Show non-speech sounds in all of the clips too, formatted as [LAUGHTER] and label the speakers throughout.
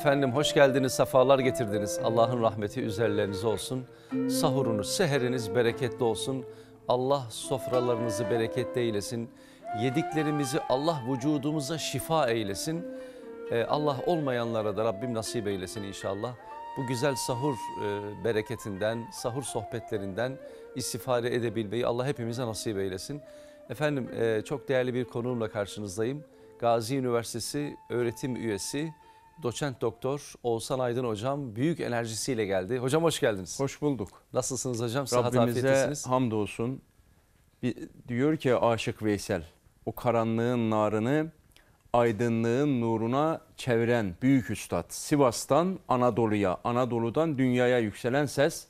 Speaker 1: Efendim hoş geldiniz, sefalar getirdiniz. Allah'ın rahmeti üzerlerinize olsun. Sahurunuz, seheriniz bereketli olsun. Allah sofralarınızı bereketli eylesin. Yediklerimizi Allah vücudumuza şifa eylesin. Ee, Allah olmayanlara da Rabbim nasip eylesin inşallah. Bu güzel sahur e, bereketinden, sahur sohbetlerinden istifade edebilmeyi Allah hepimize nasip eylesin. Efendim e, çok değerli bir konuğumla karşınızdayım. Gazi Üniversitesi öğretim üyesi, doçent doktor Oğuzhan Aydın hocam büyük enerjisiyle geldi. Hocam hoş geldiniz. Hoş bulduk. Nasılsınız hocam? Sahat Rabbimize
Speaker 2: hamdolsun. Bir, diyor ki Aşık Veysel o karanlığın narını aydınlığın nuruna çeviren büyük üstad Sivas'tan Anadolu'ya, Anadolu'dan dünyaya yükselen ses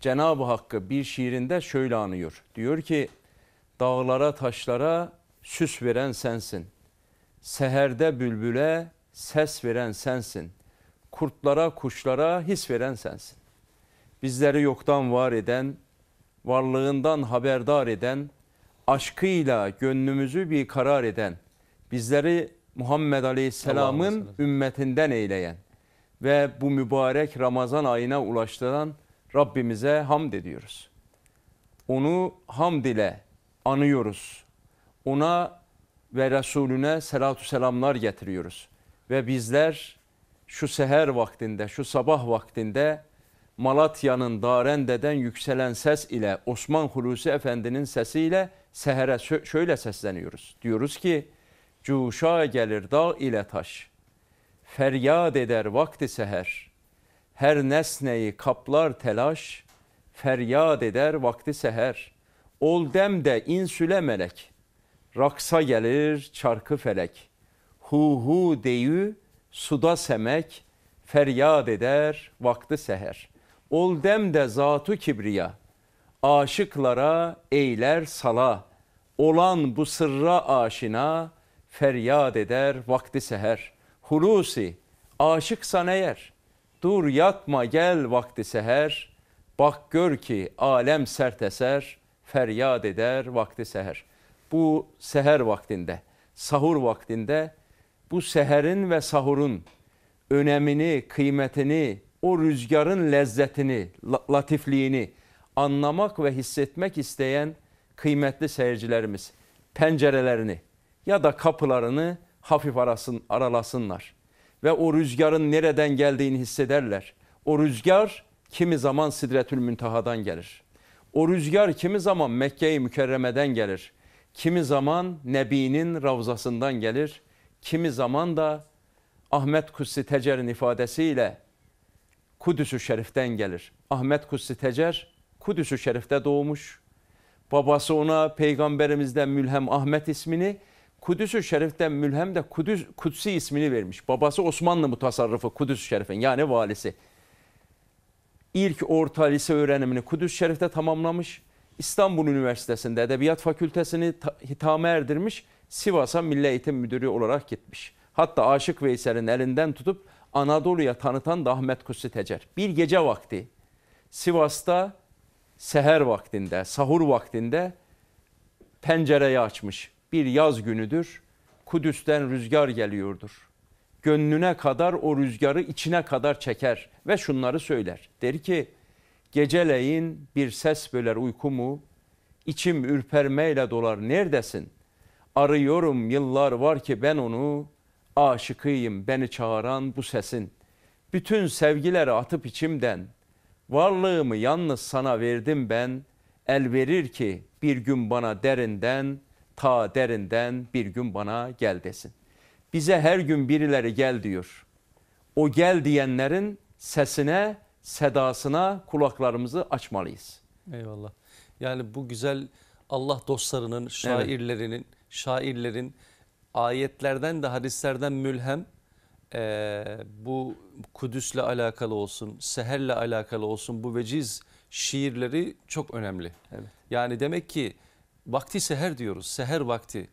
Speaker 2: Cenab-ı Hakk'ı bir şiirinde şöyle anıyor. Diyor ki dağlara taşlara süs veren sensin. Seherde bülbüle ses veren sensin. Kurtlara, kuşlara his veren sensin. Bizleri yoktan var eden, varlığından haberdar eden, aşkıyla gönlümüzü bir karar eden, bizleri Muhammed Aleyhisselam'ın ümmetinden eyleyen ve bu mübarek Ramazan ayına ulaştıran Rabbimize hamd ediyoruz. Onu hamd ile anıyoruz. Ona ve Resulüne selatü selamlar getiriyoruz. Ve bizler şu seher vaktinde, şu sabah vaktinde Malatya'nın Darende'den yükselen ses ile Osman Hulusi Efendi'nin sesiyle sehere şöyle sesleniyoruz. Diyoruz ki, Cuşa gelir dağ ile taş, feryat eder vakti seher, her nesneyi kaplar telaş, feryat eder vakti seher, ol de insüle melek, raksa gelir çarkı felek.'' hu hu deyü suda semek, feryad eder vakti seher. Ol dem de zatu kibriya, aşıklara eyler sala, olan bu sırra aşina, feryad eder vakti seher. Hulusi, aşıksan eğer, dur yatma gel vakti seher, bak gör ki alem sert eser, feryad eder vakti seher. Bu seher vaktinde, sahur vaktinde bu seherin ve sahurun önemini, kıymetini, o rüzgarın lezzetini, latifliğini anlamak ve hissetmek isteyen kıymetli seyircilerimiz pencerelerini ya da kapılarını hafif arasın, aralasınlar ve o rüzgarın nereden geldiğini hissederler. O rüzgar kimi zaman Sidretül Müntaha'dan gelir. O rüzgar kimi zaman Mekke-i Mükerreme'den gelir. Kimi zaman Nebi'nin ravzasından gelir.'' kimi zaman da Ahmet Kutsi Tecer'in ifadesiyle Kudüs-ü Şerif'ten gelir. Ahmet Kutsi Tecer Kudüs-ü Şerif'te doğmuş. Babası ona peygamberimizden Mülhem Ahmet ismini, Kudüs-ü Şerif'ten Mülhem de Kudüs, Kudüs'ü ismini vermiş. Babası Osmanlı mutasarrıfı Kudüs-ü Şerif'in yani valisi. İlk orta lise öğrenimini Kudüs-ü Şerif'te tamamlamış. İstanbul Üniversitesi'nde Edebiyat Fakültesini hitame erdirmiş. Sivas'a Milli Eğitim Müdürü olarak gitmiş. Hatta Aşık Veysel'in elinden tutup Anadolu'ya tanıtan da Ahmet Kutsi Tecer. Bir gece vakti Sivas'ta seher vaktinde, sahur vaktinde pencereyi açmış. Bir yaz günüdür. Kudüs'ten rüzgar geliyordur. Gönlüne kadar o rüzgarı içine kadar çeker ve şunları söyler. Der ki geceleyin bir ses böler uykumu, içim ürpermeyle dolar neredesin?'' Arıyorum yıllar var ki ben onu, aşıkıyım beni çağıran bu sesin. Bütün sevgileri atıp içimden, varlığımı yalnız sana verdim ben. El verir ki bir gün bana derinden, ta derinden bir gün bana gel desin. Bize her gün birileri gel diyor. O gel diyenlerin sesine, sedasına kulaklarımızı açmalıyız.
Speaker 1: Eyvallah. Yani bu güzel Allah dostlarının, şairlerinin, evet şairlerin ayetlerden de hadislerden mülhem e, bu Kudüs'le alakalı olsun, Seher'le alakalı olsun bu veciz şiirleri çok önemli. Evet. Yani demek ki vakti seher diyoruz, seher vakti.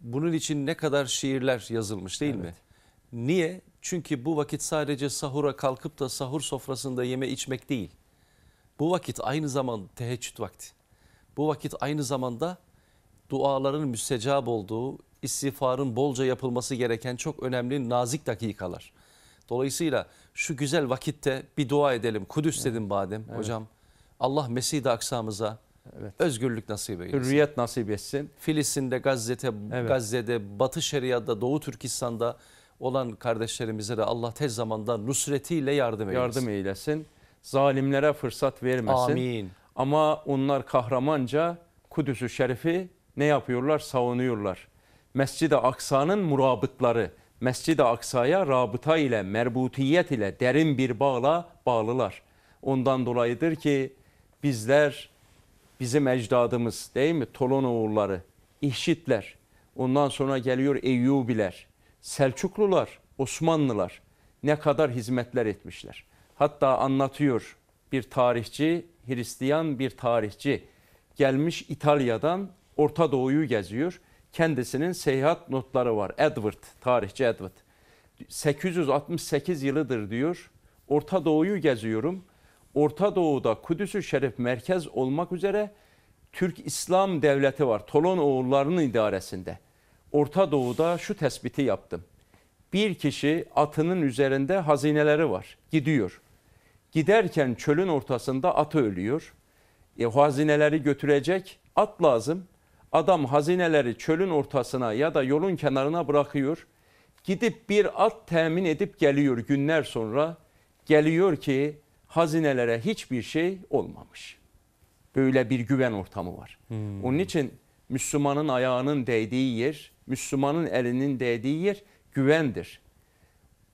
Speaker 1: Bunun için ne kadar şiirler yazılmış değil evet. mi? Niye? Çünkü bu vakit sadece sahura kalkıp da sahur sofrasında yeme içmek değil. Bu vakit aynı zaman teheccüd vakti. Bu vakit aynı zamanda duaların müstecap olduğu, istiğfarın bolca yapılması gereken çok önemli nazik dakikalar. Dolayısıyla şu güzel vakitte bir dua edelim. Kudüs evet. dedim badem evet. hocam. Allah Mescid-i Aksa'mıza evet. özgürlük nasip eylesin. Hürriyet nasip etsin. Filistin'de, Gazze'de, evet. Gazze'de, Batı Şeria'da, Doğu Türkistan'da olan kardeşlerimize de Allah tez zamanda nusretiyle
Speaker 2: yardım eylesin. Yardım eylesin. Zalimlere fırsat vermesin. Amin. Ama onlar kahramanca Kudüs'ü Şerif'i ne yapıyorlar? Savunuyorlar. Mescid-i Aksa'nın murabıtları, Mescid-i Aksa'ya rabıta ile, merbutiyet ile derin bir bağla bağlılar. Ondan dolayıdır ki bizler, bizim ecdadımız değil mi? Tolonoğulları, İhşitler, ondan sonra geliyor Eyyubiler, Selçuklular, Osmanlılar ne kadar hizmetler etmişler. Hatta anlatıyor bir tarihçi, Hristiyan bir tarihçi gelmiş İtalya'dan Orta Doğu'yu geziyor. Kendisinin seyahat notları var. Edward, tarihçi Edward. 868 yılıdır diyor. Orta Doğu'yu geziyorum. Orta Doğu'da Kudüs-ü Şerif merkez olmak üzere Türk İslam Devleti var. Tolon oğullarının idaresinde. Orta Doğu'da şu tespiti yaptım. Bir kişi atının üzerinde hazineleri var. Gidiyor. Giderken çölün ortasında atı ölüyor. E, hazineleri götürecek at lazım. Adam hazineleri çölün ortasına ya da yolun kenarına bırakıyor. Gidip bir at temin edip geliyor günler sonra. Geliyor ki hazinelere hiçbir şey olmamış. Böyle bir güven ortamı var. Hmm. Onun için Müslümanın ayağının değdiği yer, Müslümanın elinin değdiği yer güvendir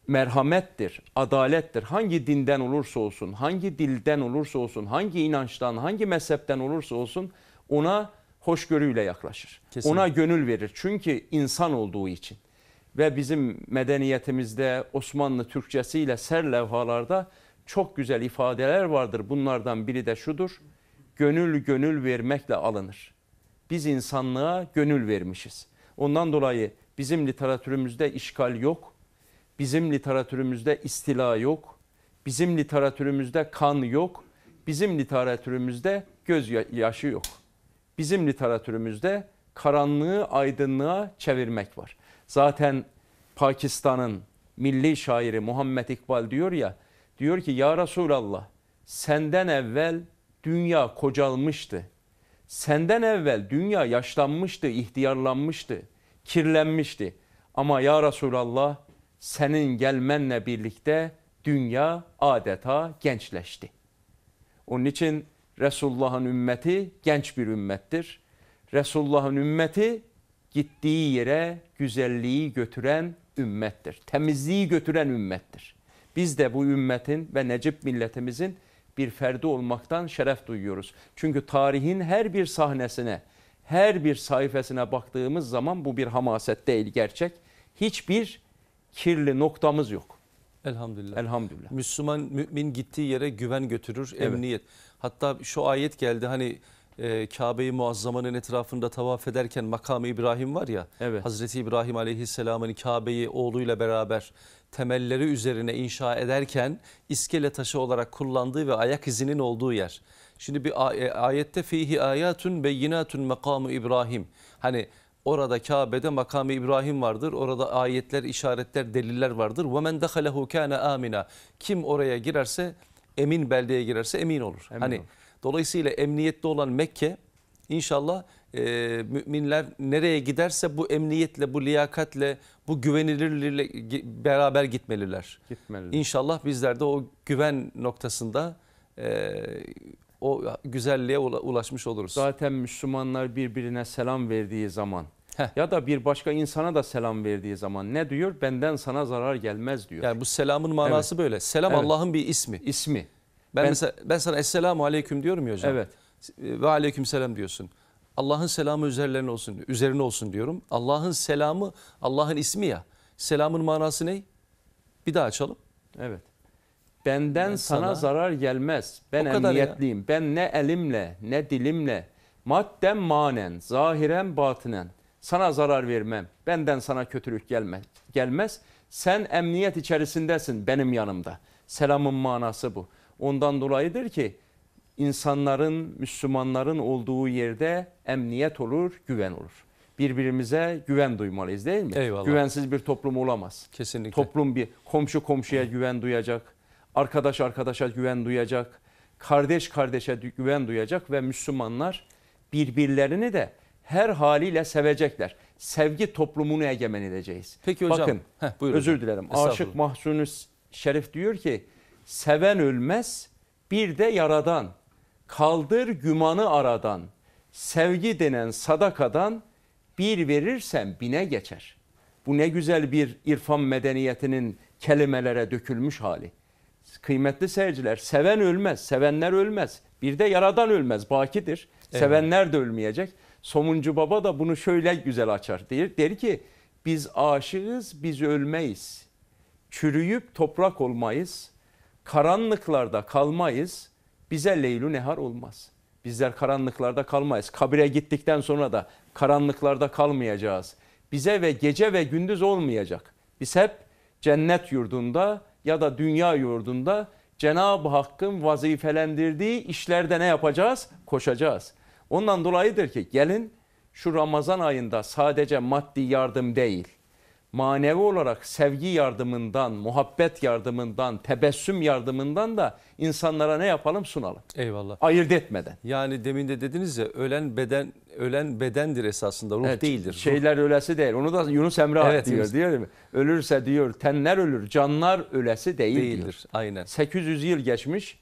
Speaker 2: merhamettir, adalettir. Hangi dinden olursa olsun, hangi dilden olursa olsun, hangi inançtan, hangi mezhepten olursa olsun ona hoşgörüyle yaklaşır. Kesinlikle. Ona gönül verir. Çünkü insan olduğu için. Ve bizim medeniyetimizde Osmanlı Türkçesiyle ser levhalarda çok güzel ifadeler vardır. Bunlardan biri de şudur. Gönül gönül vermekle alınır. Biz insanlığa gönül vermişiz. Ondan dolayı bizim literatürümüzde işgal yok. Bizim literatürümüzde istila yok. Bizim literatürümüzde kan yok. Bizim literatürümüzde gözyaşı yok bizim literatürümüzde karanlığı aydınlığa çevirmek var. Zaten Pakistan'ın milli şairi Muhammed İkbal diyor ya, diyor ki ya Resulallah senden evvel dünya kocalmıştı. Senden evvel dünya yaşlanmıştı, ihtiyarlanmıştı, kirlenmişti. Ama ya Resulallah senin gelmenle birlikte dünya adeta gençleşti. Onun için Resulullah'ın ümmeti genç bir ümmettir. Resulullah'ın ümmeti gittiği yere güzelliği götüren ümmettir. Temizliği götüren ümmettir. Biz de bu ümmetin ve Necip milletimizin bir ferdi olmaktan şeref duyuyoruz. Çünkü tarihin her bir sahnesine, her bir sayfasına baktığımız zaman bu bir hamaset değil gerçek. Hiçbir kirli noktamız yok. Elhamdülillah. Elhamdülillah.
Speaker 1: Müslüman mümin gittiği yere güven götürür, evet. emniyet. Hatta şu ayet geldi hani e, Kabe-i Muazzama'nın etrafında tavaf ederken makamı İbrahim var ya. Evet. Hazreti İbrahim Aleyhisselam'ın Kabe'yi oğluyla beraber temelleri üzerine inşa ederken iskele taşı olarak kullandığı ve ayak izinin olduğu yer. Şimdi bir e, ayette fihi ayatun beyinatun makamı İbrahim. Hani orada Kabe'de makamı İbrahim vardır. Orada ayetler, işaretler, deliller vardır. Ve men dehalehu kana amina. Kim oraya girerse emin beldeye girerse emin olur. Emin hani olur. dolayısıyla emniyette olan Mekke inşallah e, müminler nereye giderse bu emniyetle, bu liyakatle, bu güvenilirlikle beraber gitmeliler. Gitmeliler. İnşallah bizler de o
Speaker 2: güven noktasında e, o güzelliğe ulaşmış oluruz. Zaten Müslümanlar birbirine selam verdiği zaman Heh. ya da bir başka insana da selam verdiği zaman ne diyor? Benden sana zarar gelmez diyor. Yani bu selamın manası evet. böyle. Selam evet.
Speaker 1: Allah'ın bir ismi. İsmi. Ben, ben mesela ben sana esselamu aleyküm diyorum ya hocam. Evet. E, Ve aleyküm selam diyorsun. Allah'ın selamı üzerlerine olsun, üzerine olsun diyorum. Allah'ın selamı
Speaker 2: Allah'ın ismi ya. Selamın manası ne? Bir daha açalım. Evet. Benden ben sana, sana zarar gelmez. Ben emniyetliyim. Ya. Ben ne elimle ne dilimle maddem manen, zahiren batinen sana zarar vermem. Benden sana kötülük gelmez. gelmez. Sen emniyet içerisindesin benim yanımda. Selamın manası bu. Ondan dolayıdır ki insanların, Müslümanların olduğu yerde emniyet olur, güven olur. Birbirimize güven duymalıyız değil mi? Eyvallah. Güvensiz bir toplum olamaz. Kesinlikle. Toplum bir komşu komşuya güven duyacak, arkadaş arkadaşa güven duyacak, kardeş kardeşe güven duyacak ve Müslümanlar birbirlerini de her haliyle sevecekler. Sevgi toplumunu egemen edeceğiz. Peki hocam. Bakın heh, özür dilerim. Aşık Mahsuni Şerif diyor ki seven ölmez bir de yaradan. Kaldır gümanı aradan. Sevgi denen sadakadan bir verirsen bine geçer. Bu ne güzel bir irfan medeniyetinin kelimelere dökülmüş hali. Kıymetli seyirciler seven ölmez, sevenler ölmez. Bir de yaradan ölmez, bakidir. Evet. Sevenler de ölmeyecek. Somuncu Baba da bunu şöyle güzel açar. Der, der ki biz aşığız, biz ölmeyiz. Çürüyüp toprak olmayız. Karanlıklarda kalmayız. Bize leylü nehar olmaz. Bizler karanlıklarda kalmayız. Kabire gittikten sonra da karanlıklarda kalmayacağız. Bize ve gece ve gündüz olmayacak. Biz hep cennet yurdunda ya da dünya yurdunda Cenab-ı Hakk'ın vazifelendirdiği işlerde ne yapacağız? Koşacağız. Ondan dolayıdır ki gelin şu Ramazan ayında sadece maddi yardım değil, manevi olarak sevgi yardımından, muhabbet yardımından, tebessüm yardımından da insanlara ne yapalım sunalım. Eyvallah. Ayırt etmeden. Yani demin de dediniz ya ölen beden ölen bedendir esasında ruh evet, değildir. Şeyler ölesi değil. Onu da Yunus Emre evet, diyor Yunus. değil mi? Ölürse diyor tenler ölür, canlar ölesi değil değildir. Diyor. Aynen. 800 yıl geçmiş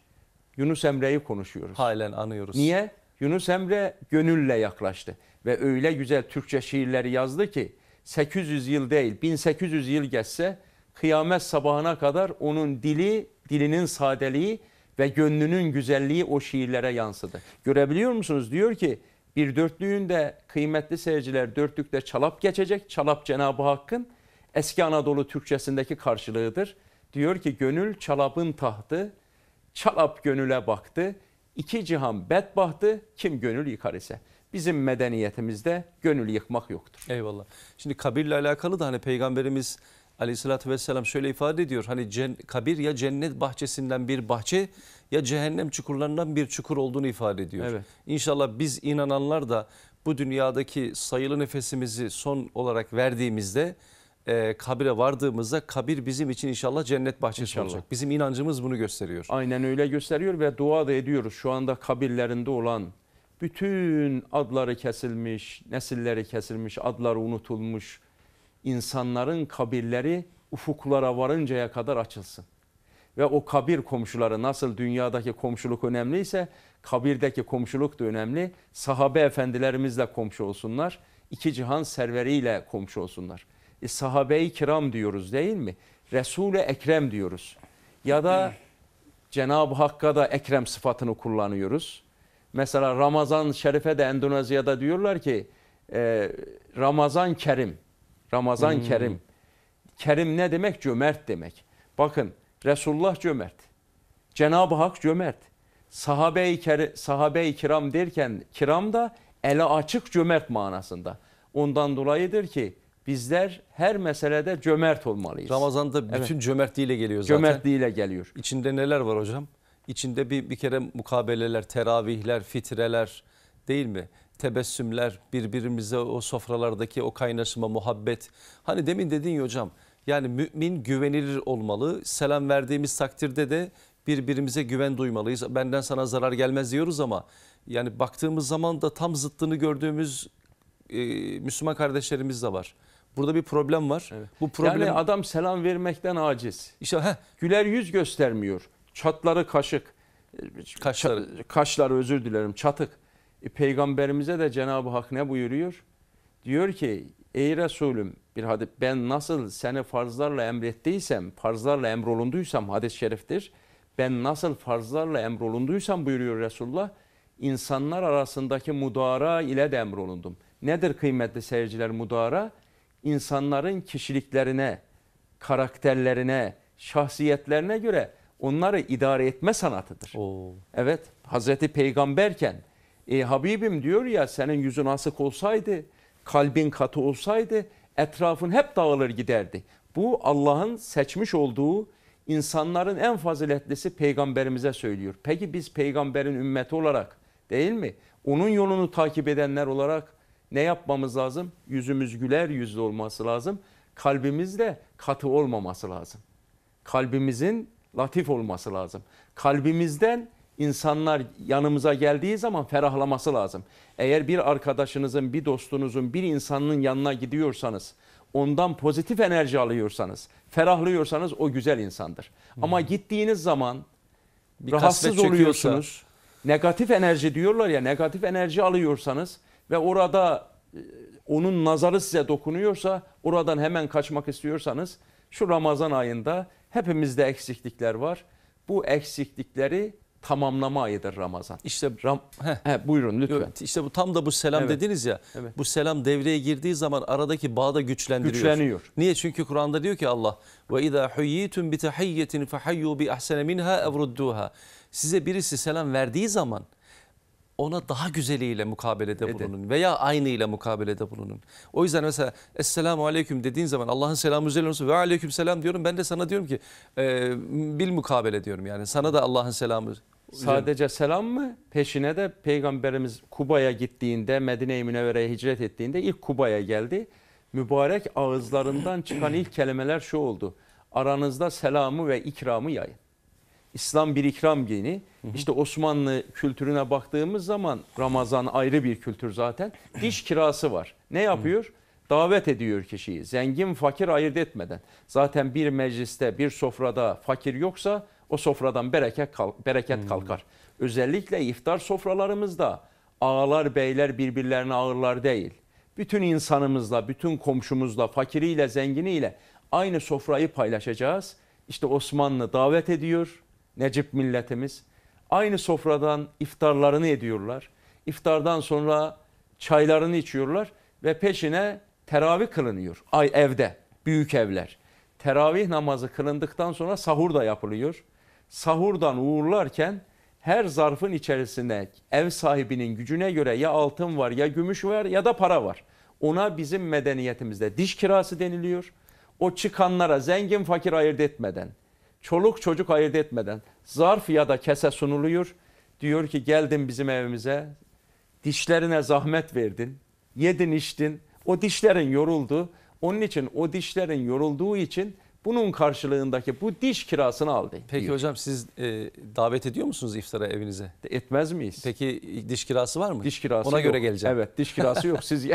Speaker 2: Yunus Emre'yi konuşuyoruz. Halen anıyoruz. Niye? Yunus Emre gönülle yaklaştı ve öyle güzel Türkçe şiirleri yazdı ki 800 yıl değil 1800 yıl geçse kıyamet sabahına kadar onun dili, dilinin sadeliği ve gönlünün güzelliği o şiirlere yansıdı. Görebiliyor musunuz? Diyor ki bir dörtlüğün de kıymetli seyirciler dörtlükte çalap geçecek. Çalap Cenab-ı Hakk'ın eski Anadolu Türkçesindeki karşılığıdır. Diyor ki gönül çalapın tahtı, çalap gönüle baktı. İki cihan bedbahtı kim gönül yıkar ise. Bizim medeniyetimizde gönül yıkmak yoktur. Eyvallah. Şimdi kabirle alakalı
Speaker 1: da hani peygamberimiz aleyhissalatü vesselam şöyle ifade ediyor. Hani cen, kabir ya cennet bahçesinden bir bahçe ya cehennem çukurlarından bir çukur olduğunu ifade ediyor. Evet. İnşallah biz inananlar da bu dünyadaki sayılı nefesimizi son olarak verdiğimizde e, kabire vardığımızda kabir bizim için inşallah cennet bahçesi inşallah. olacak. Bizim inancımız bunu
Speaker 2: gösteriyor. Aynen öyle gösteriyor ve dua da ediyoruz. Şu anda kabirlerinde olan bütün adları kesilmiş, nesilleri kesilmiş, adları unutulmuş insanların kabirleri ufuklara varıncaya kadar açılsın. Ve o kabir komşuları nasıl dünyadaki komşuluk önemliyse kabirdeki komşuluk da önemli. Sahabe efendilerimizle komşu olsunlar. İki cihan serveriyle komşu olsunlar. E, sahabe-i kiram diyoruz değil mi? Resul-i Ekrem diyoruz. Ya da Cenab-ı Hakk'a da Ekrem sıfatını kullanıyoruz. Mesela Ramazan Şerif'e de Endonezya'da diyorlar ki e, Ramazan Kerim. Ramazan hmm. Kerim. Kerim ne demek? Cömert demek. Bakın Resulullah cömert. Cenab-ı Hak cömert. Sahabe-i sahabe, sahabe kiram derken kiram da ele açık cömert manasında. Ondan dolayıdır ki bizler her meselede cömert olmalıyız. Ramazan'da bütün evet. cömertliğiyle geliyor zaten. Cömertliğiyle geliyor. İçinde
Speaker 1: neler var hocam? İçinde bir, bir kere mukabeleler, teravihler, fitreler değil mi? Tebessümler, birbirimize o sofralardaki o kaynaşma, muhabbet. Hani demin dedin ya hocam yani mümin güvenilir olmalı. Selam verdiğimiz takdirde de birbirimize güven duymalıyız. Benden sana zarar gelmez diyoruz ama yani baktığımız zaman da tam zıttını gördüğümüz e, Müslüman kardeşlerimiz de var. Burada bir problem var. Evet. Bu problem Yani
Speaker 2: adam selam vermekten aciz. İşte heh. güler yüz göstermiyor. Çatları kaşık. Kaşları. Kaşları özür dilerim çatık. E, peygamberimize de Cenab-ı Hak ne buyuruyor? Diyor ki ey Resulüm bir hadis ben nasıl seni farzlarla emrettiysem farzlarla emrolunduysam hadis-i şeriftir. Ben nasıl farzlarla emrolunduysam buyuruyor Resulullah İnsanlar arasındaki mudara ile de emrolundum. Nedir kıymetli seyirciler mudara? insanların kişiliklerine, karakterlerine, şahsiyetlerine göre onları idare etme sanatıdır. Oo. Evet Hazreti Peygamberken e, Habibim diyor ya senin yüzün asık olsaydı, kalbin katı olsaydı etrafın hep dağılır giderdi. Bu Allah'ın seçmiş olduğu insanların en faziletlisi peygamberimize söylüyor. Peki biz peygamberin ümmeti olarak değil mi? Onun yolunu takip edenler olarak ne yapmamız lazım? Yüzümüz güler yüzlü olması lazım. Kalbimiz de katı olmaması lazım. Kalbimizin latif olması lazım. Kalbimizden insanlar yanımıza geldiği zaman ferahlaması lazım. Eğer bir arkadaşınızın, bir dostunuzun, bir insanın yanına gidiyorsanız, ondan pozitif enerji alıyorsanız, ferahlıyorsanız o güzel insandır. Hmm. Ama gittiğiniz zaman bir rahatsız oluyorsunuz. Negatif enerji diyorlar ya, negatif enerji alıyorsanız ve orada e, onun nazarı size dokunuyorsa, oradan hemen kaçmak istiyorsanız şu Ramazan ayında hepimizde eksiklikler var. Bu eksiklikleri tamamlama ayıdır Ramazan. İşte Ram heh, he, buyurun lütfen.
Speaker 1: İşte bu tam da bu selam evet. dediniz ya. Evet. Bu selam devreye girdiği zaman aradaki bağ da güçlendiriyor. Güçleniyor. Niye? Çünkü Kur'an'da diyor ki Allah ve izâ huyyitum bi tahiyyetin fehayyu bi ahsene minha evrudduha. Size birisi selam verdiği zaman ona daha güzeliyle mukabelede Ede. bulunun veya aynıyla mukabelede bulunun. O yüzden mesela Esselamu Aleyküm dediğin zaman Allah'ın selamı üzerine olsun ve Aleyküm Selam diyorum. Ben de sana diyorum ki e, bil mukabele diyorum yani
Speaker 2: sana da Allah'ın selamı Sadece selam mı? Peşine de Peygamberimiz Kuba'ya gittiğinde, Medine-i Münevvere'ye hicret ettiğinde ilk Kuba'ya geldi. Mübarek ağızlarından çıkan ilk kelimeler şu oldu. Aranızda selamı ve ikramı yayın. İslam bir ikram geni. İşte Osmanlı kültürüne baktığımız zaman Ramazan ayrı bir kültür zaten. Diş kirası var. Ne yapıyor? Davet ediyor kişiyi. Zengin fakir ayırt etmeden. Zaten bir mecliste, bir sofrada fakir yoksa o sofradan bereket kalk, bereket kalkar. Özellikle iftar sofralarımızda ağalar beyler birbirlerine ağırlar değil. Bütün insanımızla, bütün komşumuzla, fakiriyle, zenginiyle aynı sofrayı paylaşacağız. İşte Osmanlı davet ediyor. Necip milletimiz. Aynı sofradan iftarlarını ediyorlar. İftardan sonra çaylarını içiyorlar ve peşine teravih kılınıyor. Ay evde, büyük evler. Teravih namazı kılındıktan sonra sahur da yapılıyor. Sahurdan uğurlarken her zarfın içerisinde ev sahibinin gücüne göre ya altın var ya gümüş var ya da para var. Ona bizim medeniyetimizde diş kirası deniliyor. O çıkanlara zengin fakir ayırt etmeden çoluk çocuk ayırt etmeden zarf ya da kese sunuluyor. Diyor ki geldin bizim evimize, dişlerine zahmet verdin, yedin içtin, o dişlerin yoruldu. Onun için o dişlerin yorulduğu için bunun karşılığındaki bu diş kirasını al. Peki diyor. hocam siz e, davet ediyor musunuz iftara evinize? Etmez miyiz? Peki diş kirası var mı? Diş kirası Ona yok. göre geleceğim. Evet diş kirası yok. siz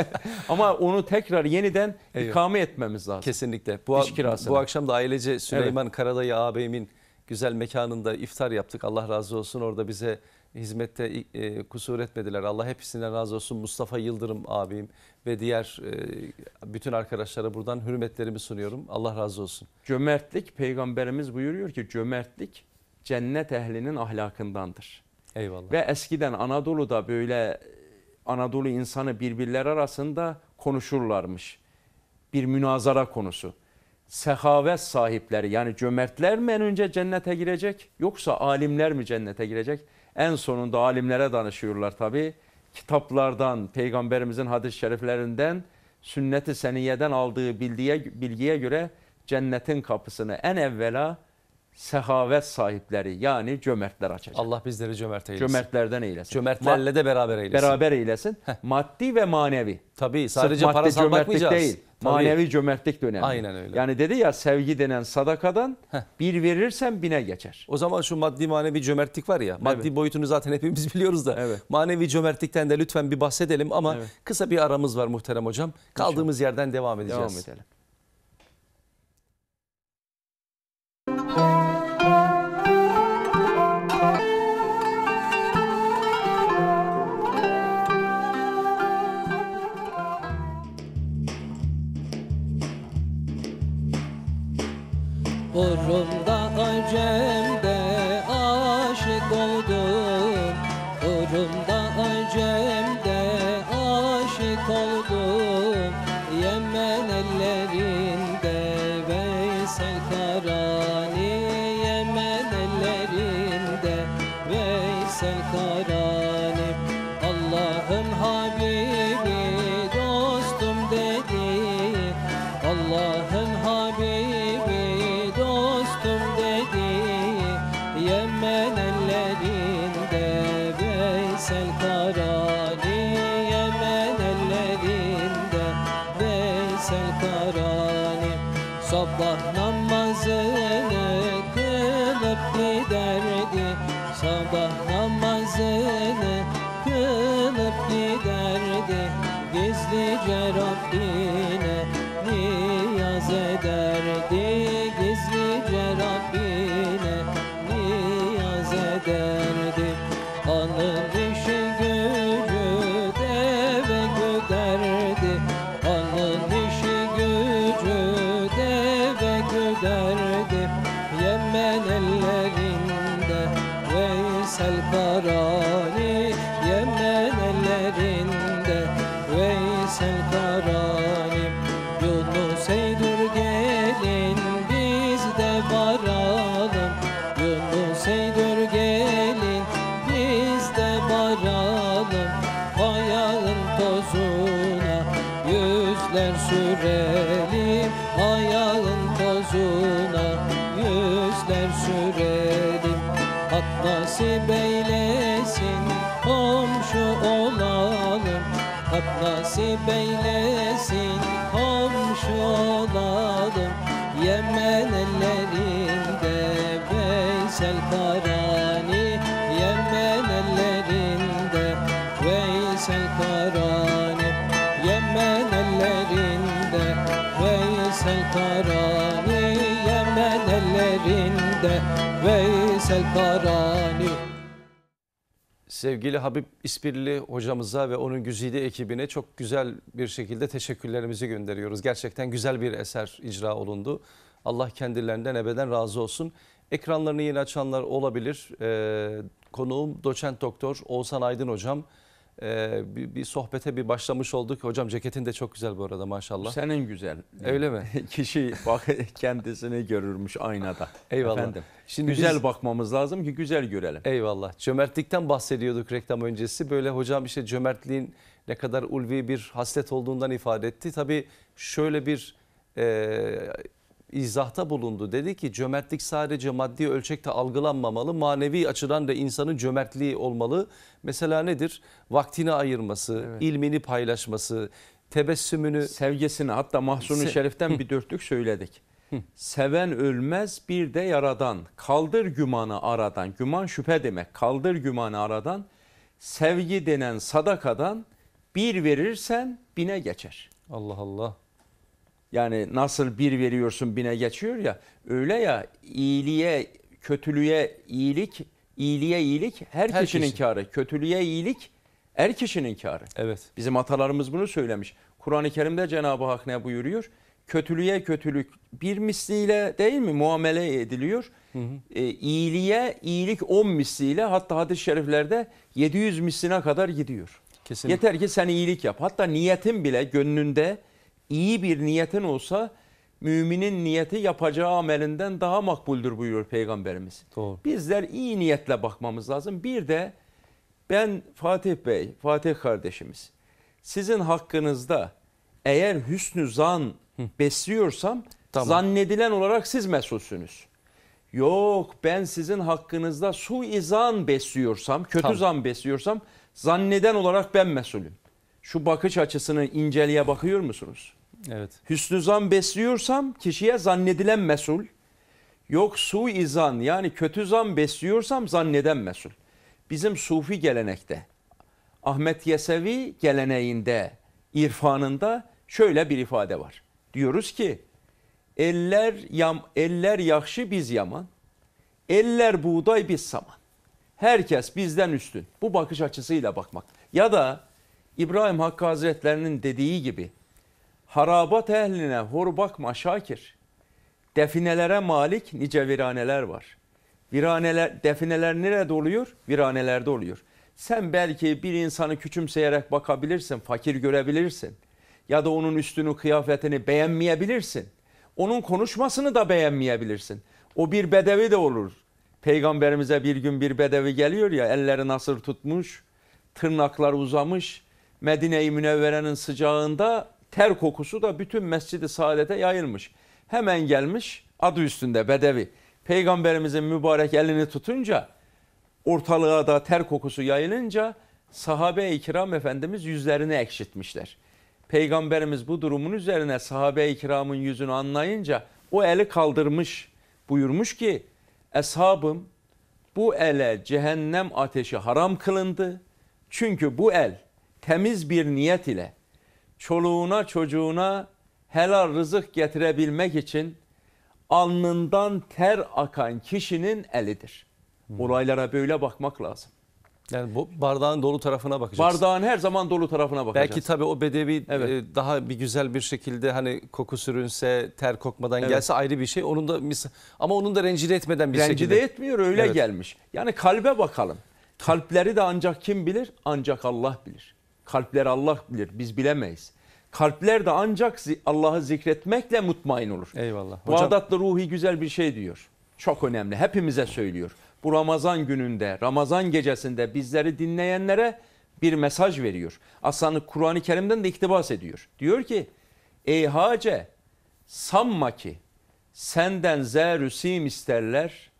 Speaker 2: [LAUGHS] Ama onu tekrar yeniden evet.
Speaker 1: ikame etmemiz lazım. Kesinlikle. Bu, diş kirasını. bu akşam da ailece Süleyman evet. Karadayı ağabeyimin güzel mekanında iftar yaptık. Allah razı olsun orada bize hizmette e, kusur etmediler. Allah hepsinden razı olsun. Mustafa Yıldırım abim ve diğer e, bütün arkadaşlara buradan
Speaker 2: hürmetlerimi sunuyorum. Allah razı olsun. Cömertlik peygamberimiz buyuruyor ki cömertlik cennet ehlinin ahlakındandır. Eyvallah. Ve eskiden Anadolu'da böyle e, Anadolu insanı birbirler arasında konuşurlarmış. Bir münazara konusu. Sehavet sahipleri yani cömertler mi en önce cennete girecek yoksa alimler mi cennete girecek? En sonunda alimlere danışıyorlar tabi. Kitaplardan, peygamberimizin hadis-i şeriflerinden, sünnet-i seniyeden aldığı bilgiye, bilgiye göre cennetin kapısını en evvela sehavet sahipleri yani cömertler açacak. Allah bizleri cömert eylesin. Cömertlerden eylesin. Cömertlerle de beraber eylesin. Beraber eylesin. Maddi ve manevi. Tabii sadece Sırf para bakmayacağız. değil. Manevi cömertlik de Aynen öyle. Yani dedi ya sevgi denen sadakadan Heh. bir verirsen bine geçer.
Speaker 1: O zaman şu maddi manevi cömertlik var ya. Maddi evet. boyutunu zaten hepimiz [LAUGHS] biliyoruz da. Evet. Manevi cömertlikten de lütfen bir bahsedelim ama evet. kısa bir aramız var muhterem hocam. Kaldığımız yerden devam edeceğiz. Devam edelim.
Speaker 3: varalım Kayanın tozuna Yüzler sürelim Kayanın tozuna Yüzler sürelim Hak nasip eylesin Komşu olalım Hak nasip darani
Speaker 1: sevgili Habib İspirli hocamıza ve onun güzide ekibine çok güzel bir şekilde teşekkürlerimizi gönderiyoruz. Gerçekten güzel bir eser icra olundu. Allah kendilerinden ebeden razı olsun. Ekranlarını yeni açanlar olabilir. Ee, konuğum doçent doktor Oğuzhan Aydın hocam e, bir, bir sohbete bir başlamış olduk. Hocam ceketin de çok güzel bu arada maşallah. Senin güzel. Öyle mi? [LAUGHS] Kişi bak [LAUGHS] kendisini görürmüş aynada. Eyvallah. Efendim. Şimdi güzel biz, bakmamız lazım ki güzel görelim. Eyvallah. Cömertlikten bahsediyorduk reklam öncesi. Böyle hocam işte cömertliğin ne kadar ulvi bir haslet olduğundan ifade etti. Tabii şöyle bir e, izahta bulundu. Dedi ki cömertlik sadece maddi ölçekte algılanmamalı. Manevi açıdan da insanın cömertliği olmalı. Mesela nedir? Vaktini
Speaker 2: ayırması, evet. ilmini paylaşması, tebessümünü... Sevgisini hatta Mahzun-u Se Şerif'ten bir [LAUGHS] dörtlük söyledik. Seven ölmez bir de yaradan. Kaldır gümanı aradan. Güman şüphe demek. Kaldır gümanı aradan. Sevgi denen sadakadan bir verirsen bine geçer. Allah Allah. Yani nasıl bir veriyorsun bine geçiyor ya öyle ya iyiliğe kötülüğe iyilik iyiliğe iyilik her, her kişinin kişi. karı kötülüğe iyilik her kişinin karı. Evet. Bizim atalarımız bunu söylemiş. Kur'an-ı Kerim'de Cenab-ı Hak ne buyuruyor? Kötülüğe kötülük bir misliyle değil mi muamele ediliyor. Hı hı. E, iyiliğe iyilik on misliyle hatta hadis-i şeriflerde 700 misline kadar gidiyor. Kesinlikle. Yeter ki sen iyilik yap. Hatta niyetin bile gönlünde iyi bir niyetin olsa müminin niyeti yapacağı amelinden daha makbuldür buyuruyor Peygamberimiz. Doğru. Bizler iyi niyetle bakmamız lazım. Bir de ben Fatih Bey, Fatih kardeşimiz sizin hakkınızda eğer hüsnü zan besliyorsam tamam. zannedilen olarak siz mesulsünüz. Yok ben sizin hakkınızda su izan besliyorsam, kötü tamam. zan besliyorsam zanneden olarak ben mesulüm şu bakış açısını inceleye bakıyor musunuz? Evet. Hüsnü zan besliyorsam kişiye zannedilen mesul. Yok suizan yani kötü zan besliyorsam zanneden mesul. Bizim sufi gelenekte, Ahmet Yesevi geleneğinde, irfanında şöyle bir ifade var. Diyoruz ki eller yam, eller yakşı biz yaman, eller buğday biz saman. Herkes bizden üstün. Bu bakış açısıyla bakmak. Ya da İbrahim Hakkı Hazretlerinin dediği gibi harabat ehline hor bakma şakir. Definelere malik nice viraneler var. Viraneler, defineler nerede oluyor? Viranelerde oluyor. Sen belki bir insanı küçümseyerek bakabilirsin, fakir görebilirsin. Ya da onun üstünü, kıyafetini beğenmeyebilirsin. Onun konuşmasını da beğenmeyebilirsin. O bir bedevi de olur. Peygamberimize bir gün bir bedevi geliyor ya elleri nasır tutmuş, tırnaklar uzamış, Medine-i Münevvere'nin sıcağında ter kokusu da bütün Mescid-i Saadet'e yayılmış. Hemen gelmiş adı üstünde Bedevi. Peygamberimizin mübarek elini tutunca ortalığa da ter kokusu yayılınca sahabe-i kiram efendimiz yüzlerini ekşitmişler. Peygamberimiz bu durumun üzerine sahabe-i kiramın yüzünü anlayınca o eli kaldırmış buyurmuş ki eshabım bu ele cehennem ateşi haram kılındı. Çünkü bu el temiz bir niyet ile çoluğuna çocuğuna helal rızık getirebilmek için alnından ter akan kişinin elidir. Hmm. Olaylara böyle bakmak lazım. Yani bu bardağın dolu tarafına bakacağız. Bardağın her zaman dolu tarafına bakacağız. Belki
Speaker 1: tabii o bedevi e, evet. daha bir güzel bir şekilde hani koku sürünse, ter kokmadan evet. gelse ayrı bir şey. Onun da ama onun da rencide etmeden bir rencide şekilde. Rencide etmiyor öyle evet.
Speaker 2: gelmiş. Yani kalbe bakalım. Kalpleri de ancak kim bilir? Ancak Allah bilir. Kalpler Allah bilir biz bilemeyiz. Kalpler de ancak Allah'ı zikretmekle mutmain olur. Eyvallah. Hocam... Bağdatlı Ruhi güzel bir şey diyor. Çok önemli hepimize söylüyor. Bu Ramazan gününde, Ramazan gecesinde bizleri dinleyenlere bir mesaj veriyor. Aslanı Kur'an-ı Kerim'den de iktibas ediyor. Diyor ki ey hace sanma ki senden zerüsim isterler.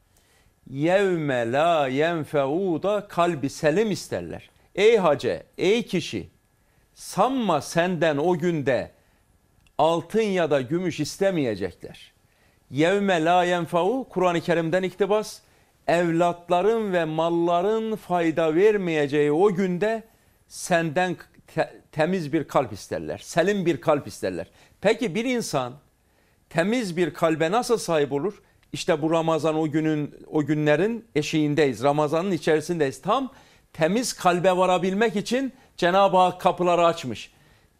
Speaker 2: Yevme la yenfe'u da kalbi selim isterler. Ey hacı, ey kişi sanma senden o günde altın ya da gümüş istemeyecekler. Yevme la yenfau Kur'an-ı Kerim'den iktibas evlatların ve malların fayda vermeyeceği o günde senden te temiz bir kalp isterler. Selim bir kalp isterler. Peki bir insan temiz bir kalbe nasıl sahip olur? İşte bu Ramazan o günün o günlerin eşiğindeyiz. Ramazanın içerisindeyiz. Tam temiz kalbe varabilmek için Cenab-ı Hak kapıları açmış.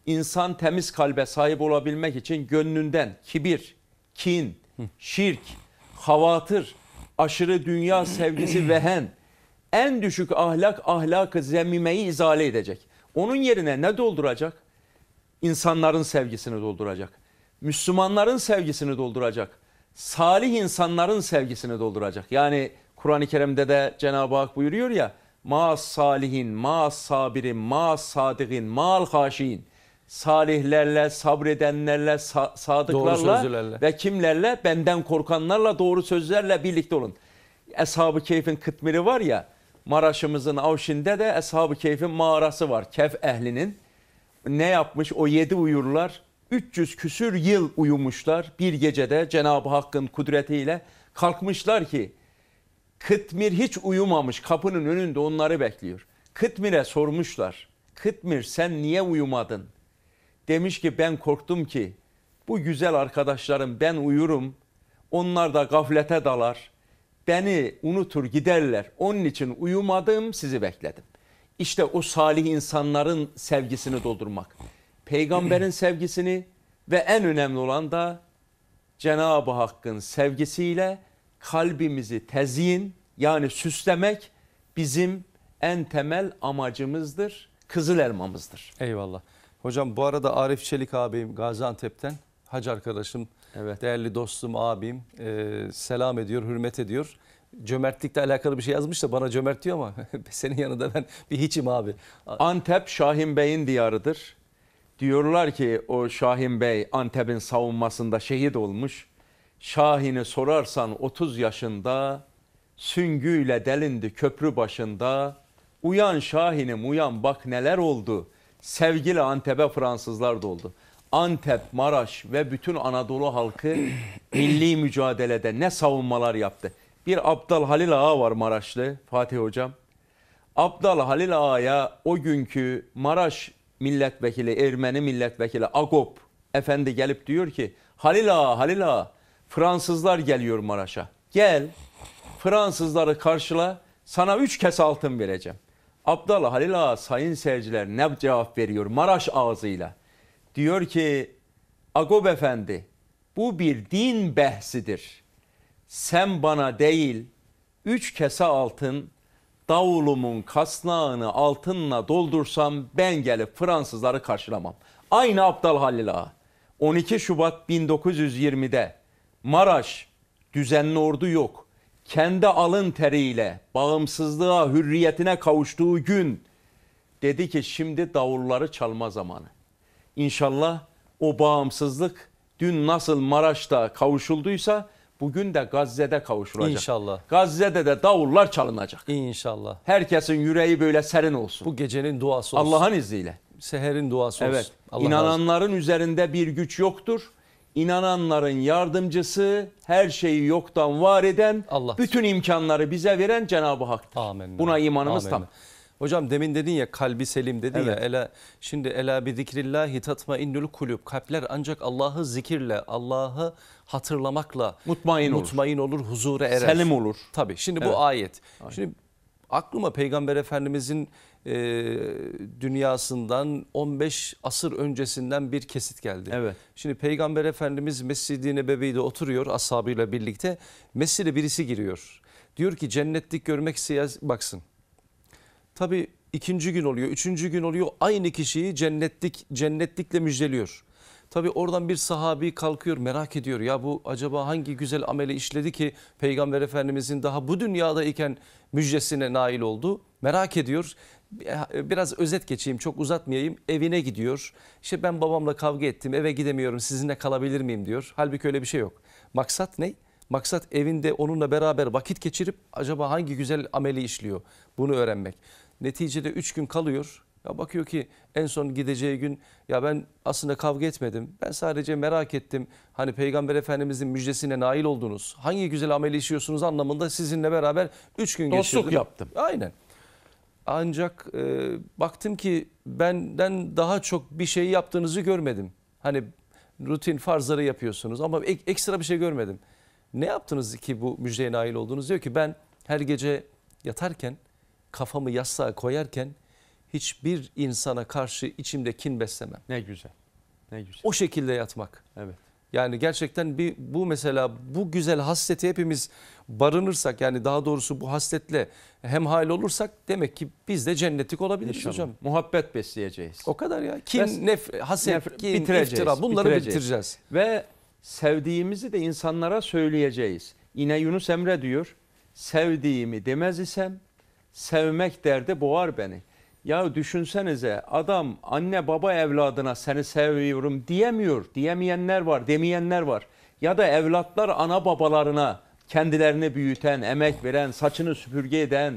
Speaker 2: İnsan temiz kalbe sahip olabilmek için gönlünden kibir, kin, şirk, havatır, aşırı dünya sevgisi vehen, en düşük ahlak ahlakı zemimeyi izale edecek. Onun yerine ne dolduracak? İnsanların sevgisini dolduracak. Müslümanların sevgisini dolduracak. Salih insanların sevgisini dolduracak. Yani Kur'an-ı Kerim'de de Cenab-ı Hak buyuruyor ya ma salihin, ma sabirin, ma sadiqin, ma haşin. Salihlerle, sabredenlerle, sa sadıklarla ve kimlerle? Benden korkanlarla, doğru sözlerle birlikte olun. Eshab-ı Keyf'in kıtmiri var ya, Maraş'ımızın Avşin'de de Eshab-ı Keyf'in mağarası var. Kef ehlinin. Ne yapmış? O yedi uyurlar. 300 küsür yıl uyumuşlar bir gecede Cenab-ı Hakk'ın kudretiyle kalkmışlar ki Kıtmir hiç uyumamış kapının önünde onları bekliyor. Kıtmir'e sormuşlar. Kıtmir sen niye uyumadın? Demiş ki ben korktum ki bu güzel arkadaşlarım ben uyurum. Onlar da gaflete dalar. Beni unutur giderler. Onun için uyumadım sizi bekledim. İşte o salih insanların sevgisini doldurmak. Peygamberin [CLEARS THROAT] sevgisini ve en önemli olan da Cenab-ı Hakk'ın sevgisiyle kalbimizi tezyin yani süslemek bizim en temel amacımızdır. Kızıl
Speaker 1: elmamızdır. Eyvallah. Hocam bu arada Arif Çelik abim Gaziantep'ten hac arkadaşım, evet. değerli dostum abim e, selam ediyor, hürmet ediyor. Cömertlikle
Speaker 2: alakalı bir şey yazmış da bana cömert diyor ama [LAUGHS] senin yanında ben bir hiçim abi. Antep Şahin Bey'in diyarıdır. Diyorlar ki o Şahin Bey Antep'in savunmasında şehit olmuş. Şahin'i sorarsan 30 yaşında, süngüyle delindi köprü başında. Uyan Şahin'im uyan bak neler oldu. Sevgili Antep'e Fransızlar doldu. Antep, Maraş ve bütün Anadolu halkı [CLEARS THROAT] milli mücadelede ne savunmalar yaptı. Bir Abdal Halil Ağa var Maraşlı Fatih Hocam. Abdal Halil Ağa'ya o günkü Maraş milletvekili, Ermeni milletvekili Agop efendi gelip diyor ki Halil Ağa, Halil Ağa Fransızlar geliyor Maraş'a. Gel Fransızları karşıla sana üç kese altın vereceğim. Abdallah Halil Ağa sayın seyirciler ne cevap veriyor Maraş ağzıyla. Diyor ki Agop Efendi bu bir din behsidir. Sen bana değil üç kese altın davulumun kasnağını altınla doldursam ben gelip Fransızları karşılamam. Aynı Abdal Halil Ağa 12 Şubat 1920'de Maraş düzenli ordu yok. Kendi alın teriyle bağımsızlığa, hürriyetine kavuştuğu gün dedi ki şimdi davulları çalma zamanı. İnşallah o bağımsızlık dün nasıl Maraş'ta kavuşulduysa bugün de Gazze'de kavuşulacak. İnşallah. Gazze'de de davullar çalınacak. İnşallah. Herkesin yüreği böyle serin olsun. Bu gecenin duası olsun. Allah'ın izniyle. Seherin duası olsun. Evet. Allah İnananların üzerinde bir güç yoktur inananların yardımcısı, her şeyi yoktan var eden, Allah. bütün imkanları bize veren Cenab-ı Hak'tır. Amin. Buna imanımız Amin. tam. Hocam demin dedin ya kalbi selim dedin evet. ya ela
Speaker 1: şimdi ela bi zikrillahi tatma innul kulub kalpler ancak Allah'ı zikirle Allah'ı hatırlamakla mutmain, mutmain olur. olur huzura erer. Selim olur. Tabi şimdi evet. bu ayet. Aynen. Şimdi aklıma Peygamber Efendimizin e, dünyasından 15 asır öncesinden bir kesit geldi. Evet. Şimdi Peygamber Efendimiz Mescid-i de oturuyor ashabıyla birlikte. Mescide birisi giriyor. Diyor ki cennetlik görmek siyaz baksın. Tabi ikinci gün oluyor, üçüncü gün oluyor. Aynı kişiyi cennetlik cennetlikle müjdeliyor. Tabi oradan bir sahabi kalkıyor merak ediyor. Ya bu acaba hangi güzel ameli işledi ki Peygamber Efendimizin daha bu dünyada iken müjdesine nail oldu? Merak ediyor biraz özet geçeyim çok uzatmayayım evine gidiyor. işte ben babamla kavga ettim eve gidemiyorum sizinle kalabilir miyim diyor. Halbuki öyle bir şey yok. Maksat ne? Maksat evinde onunla beraber vakit geçirip acaba hangi güzel ameli işliyor bunu öğrenmek. Neticede 3 gün kalıyor. Ya bakıyor ki en son gideceği gün ya ben aslında kavga etmedim. Ben sadece merak ettim. Hani Peygamber Efendimizin müjdesine nail oldunuz. Hangi güzel ameli işliyorsunuz anlamında sizinle beraber 3 gün geçirdim. Dostluk yaptım. Aynen. Ancak e, baktım ki benden daha çok bir şey yaptığınızı görmedim. Hani rutin farzları yapıyorsunuz ama ek, ekstra bir şey görmedim. Ne yaptınız ki bu müjdeye nail oldunuz? Diyor ki ben her gece yatarken kafamı yastığa koyarken hiçbir insana karşı içimde kin beslemem. Ne güzel. Ne güzel. O şekilde yatmak. Evet. Yani gerçekten bir bu mesela bu güzel hasreti hepimiz barınırsak yani daha doğrusu bu hasretle hemhal olursak demek ki biz de cennetlik olabiliriz İnşallah. hocam. Muhabbet besleyeceğiz. O kadar ya. Kin, nef, haset, nef, kin, bitireceğiz, iftira bunları bitireceğiz. bitireceğiz.
Speaker 2: Ve sevdiğimizi de insanlara söyleyeceğiz. Yine Yunus Emre diyor sevdiğimi demez isem sevmek derdi boğar beni. Ya düşünsenize adam anne baba evladına seni seviyorum diyemiyor. Diyemeyenler var, demeyenler var. Ya da evlatlar ana babalarına kendilerini büyüten, emek veren, saçını süpürge eden,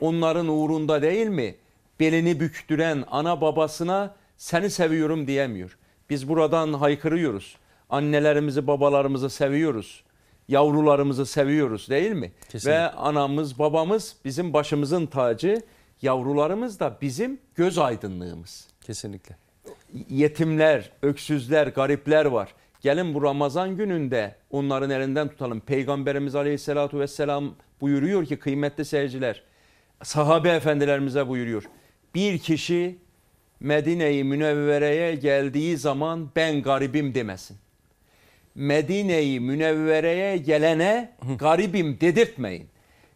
Speaker 2: onların uğrunda değil mi? Belini büktüren ana babasına seni seviyorum diyemiyor. Biz buradan haykırıyoruz. Annelerimizi, babalarımızı seviyoruz. Yavrularımızı seviyoruz değil mi? Kesinlikle. Ve anamız, babamız bizim başımızın tacı yavrularımız da bizim göz aydınlığımız. Kesinlikle. Yetimler, öksüzler, garipler var. Gelin bu Ramazan gününde onların elinden tutalım. Peygamberimiz Aleyhisselatu Vesselam buyuruyor ki kıymetli seyirciler, sahabe efendilerimize buyuruyor. Bir kişi Medineyi Münevvere'ye geldiği zaman ben garibim demesin. Medineyi Münevvere'ye gelene garibim dedirtmeyin.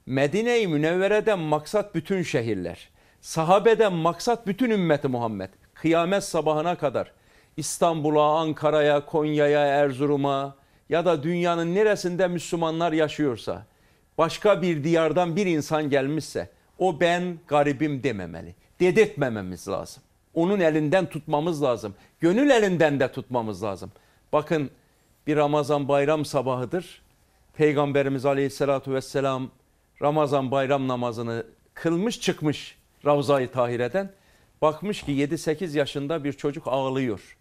Speaker 2: Medine-i Münevvere'den maksat bütün şehirler. Sahabeden maksat bütün ümmeti Muhammed. Kıyamet sabahına kadar İstanbul'a, Ankara'ya, Konya'ya, Erzurum'a ya da dünyanın neresinde Müslümanlar yaşıyorsa, başka bir diyardan bir insan gelmişse o ben garibim dememeli. dedetmememiz lazım. Onun elinden tutmamız lazım. Gönül elinden de tutmamız lazım. Bakın bir Ramazan bayram sabahıdır. Peygamberimiz aleyhissalatu vesselam Ramazan bayram namazını kılmış çıkmış Ravza-i Tahire'den. Bakmış ki 7-8 yaşında bir çocuk ağlıyor.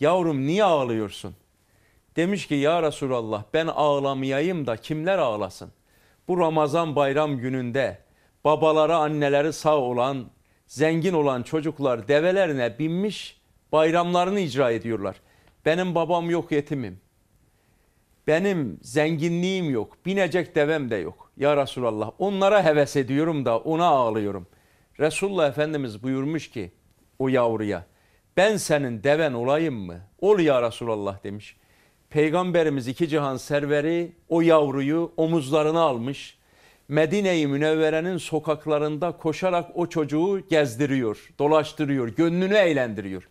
Speaker 2: Yavrum niye ağlıyorsun? Demiş ki ya Resulallah ben ağlamayayım da kimler ağlasın? Bu Ramazan bayram gününde babalara anneleri sağ olan, zengin olan çocuklar develerine binmiş bayramlarını icra ediyorlar. Benim babam yok yetimim benim zenginliğim yok, binecek devem de yok. Ya Resulallah onlara heves ediyorum da ona ağlıyorum. Resulullah Efendimiz buyurmuş ki o yavruya ben senin deven olayım mı? Ol ya Resulallah demiş. Peygamberimiz iki cihan serveri o yavruyu omuzlarına almış. Medine-i Münevvere'nin sokaklarında koşarak o çocuğu gezdiriyor, dolaştırıyor, gönlünü eğlendiriyor.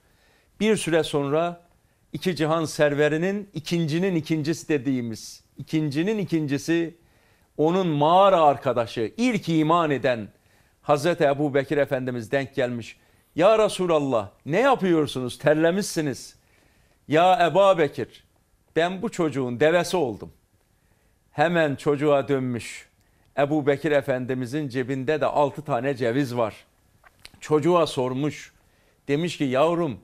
Speaker 2: Bir süre sonra iki cihan serverinin ikincinin ikincisi dediğimiz, ikincinin ikincisi onun mağara arkadaşı, ilk iman eden Hazreti Ebu Bekir Efendimiz denk gelmiş. Ya Resulallah ne yapıyorsunuz terlemişsiniz. Ya Ebu Bekir ben bu çocuğun devesi oldum. Hemen çocuğa dönmüş. Ebu Bekir Efendimizin cebinde de altı tane ceviz var. Çocuğa sormuş. Demiş ki yavrum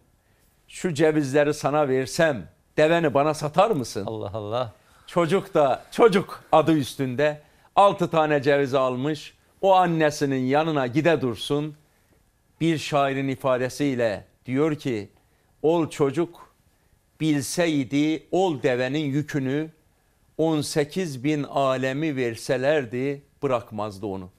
Speaker 2: şu cevizleri sana versem deveni bana satar mısın? Allah Allah. Çocuk da çocuk adı üstünde altı tane ceviz almış o annesinin yanına gide dursun. Bir şairin ifadesiyle diyor ki ol çocuk bilseydi ol devenin yükünü 18 bin alemi verselerdi bırakmazdı onu.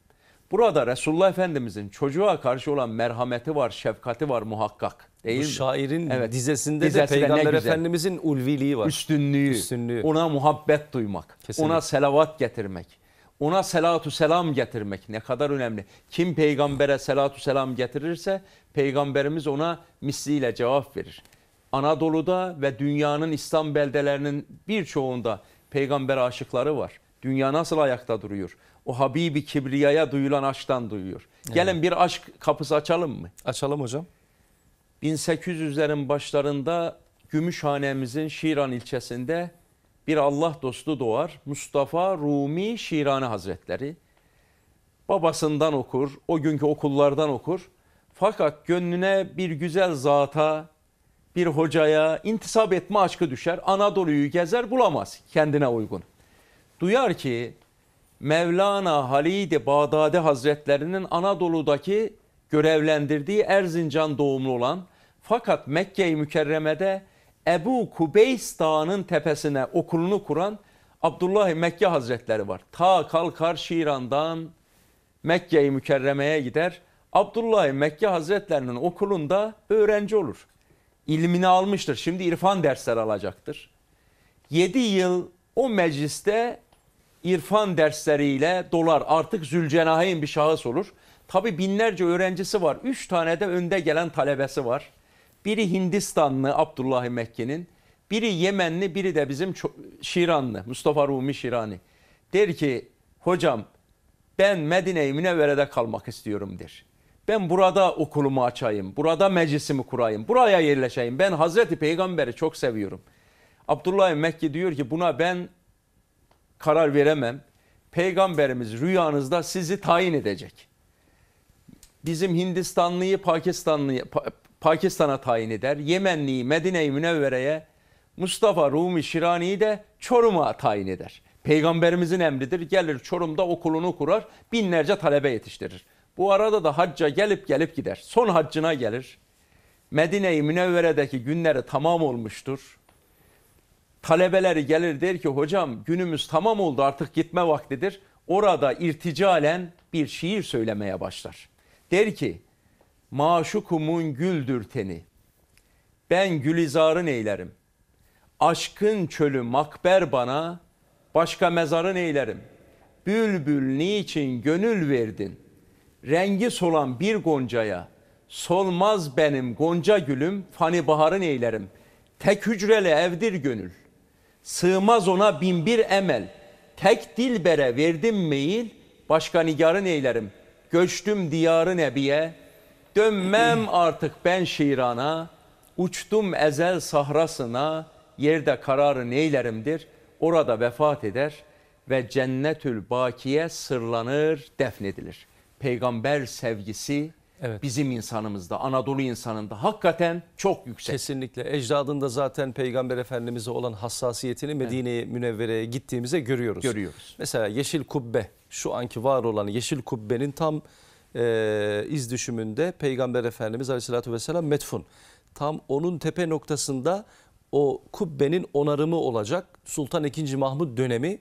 Speaker 2: Burada Resulullah Efendimizin çocuğa karşı olan merhameti var, şefkati var muhakkak. Değil Bu şairin evet. dizesinde, dizesinde de Peygamber Efendimizin ulviliği var. Üstünlüğü, Üstünlüğü. ona muhabbet duymak, Kesinlikle. ona selavat getirmek, ona selatu selam getirmek ne kadar önemli. Kim peygambere selatu selam getirirse peygamberimiz ona misliyle cevap verir. Anadolu'da ve dünyanın İslam beldelerinin birçoğunda peygamber aşıkları var. Dünya nasıl ayakta duruyor? o Habibi Kibriya'ya duyulan aşktan duyuyor. Gelin evet. bir aşk kapısı açalım mı? Açalım hocam. 1800'lerin başlarında Gümüşhane'mizin Şiran ilçesinde bir Allah dostu doğar. Mustafa Rumi Şirani Hazretleri. Babasından okur, o günkü okullardan okur. Fakat gönlüne bir güzel zata, bir hocaya intisap etme aşkı düşer. Anadolu'yu gezer bulamaz kendine uygun. Duyar ki Mevlana Halid-i Bağdadi Hazretlerinin Anadolu'daki görevlendirdiği Erzincan doğumlu olan fakat Mekke-i Mükerreme'de Ebu Kubeys Dağı'nın tepesine okulunu kuran Abdullah Mekke Hazretleri var. Ta kalkar Şiran'dan Mekke-i Mükerreme'ye gider. Abdullah Mekke Hazretlerinin okulunda öğrenci olur. İlmini almıştır. Şimdi irfan dersler alacaktır. 7 yıl o mecliste irfan dersleriyle dolar. Artık Zülcenaheyn bir şahıs olur. Tabi binlerce öğrencisi var. Üç tane de önde gelen talebesi var. Biri Hindistanlı Abdullah Mekke'nin, biri Yemenli, biri de bizim Şiranlı, Mustafa Rumi Şirani. Der ki, hocam ben Medine-i Münevvere'de kalmak istiyorum der. Ben burada okulumu açayım, burada meclisimi kurayım, buraya yerleşeyim. Ben Hazreti Peygamber'i çok seviyorum. Abdullah Mekki diyor ki buna ben karar veremem. Peygamberimiz rüyanızda sizi tayin edecek. Bizim Hindistanlıyı Pakistanlıyı Pakistan'a tayin eder. Yemenliyi Medine-i Münevvere'ye, Mustafa Rumi Şirani'yi de Çorum'a tayin eder. Peygamberimizin emridir. Gelir Çorum'da okulunu kurar, binlerce talebe yetiştirir. Bu arada da hacca gelip gelip gider. Son haccına gelir. Medine-i Münevvere'deki günleri tamam olmuştur talebeleri gelir der ki hocam günümüz tamam oldu artık gitme vaktidir. Orada irticalen bir şiir söylemeye başlar. Der ki maşukumun güldür teni. Ben gülizarın eylerim. Aşkın çölü makber bana başka mezarın eylerim. Bülbül niçin gönül verdin? Rengi solan bir goncaya solmaz benim gonca gülüm fani baharın eylerim. Tek hücreli evdir gönül.'' Sığmaz ona bin bir emel. Tek dilbere verdim meyil. Başka nigarın eylerim. Göçtüm diyarı nebiye. Dönmem [CLEARS THROAT] artık ben şirana. Uçtum ezel sahrasına. Yerde kararı neylerimdir. Orada vefat eder ve cennetül bakiye sırlanır, defnedilir. Peygamber sevgisi evet. bizim insanımızda, Anadolu insanında hakikaten çok yüksek. Kesinlikle. Ecdadında zaten Peygamber Efendimiz'e olan hassasiyetini
Speaker 1: Medine-i evet. Münevvere'ye gittiğimizde görüyoruz. Görüyoruz. Mesela Yeşil Kubbe, şu anki var olan Yeşil Kubbe'nin tam e, iz düşümünde Peygamber Efendimiz Aleyhisselatü Vesselam metfun. Tam onun tepe noktasında o kubbenin onarımı olacak. Sultan II. Mahmud dönemi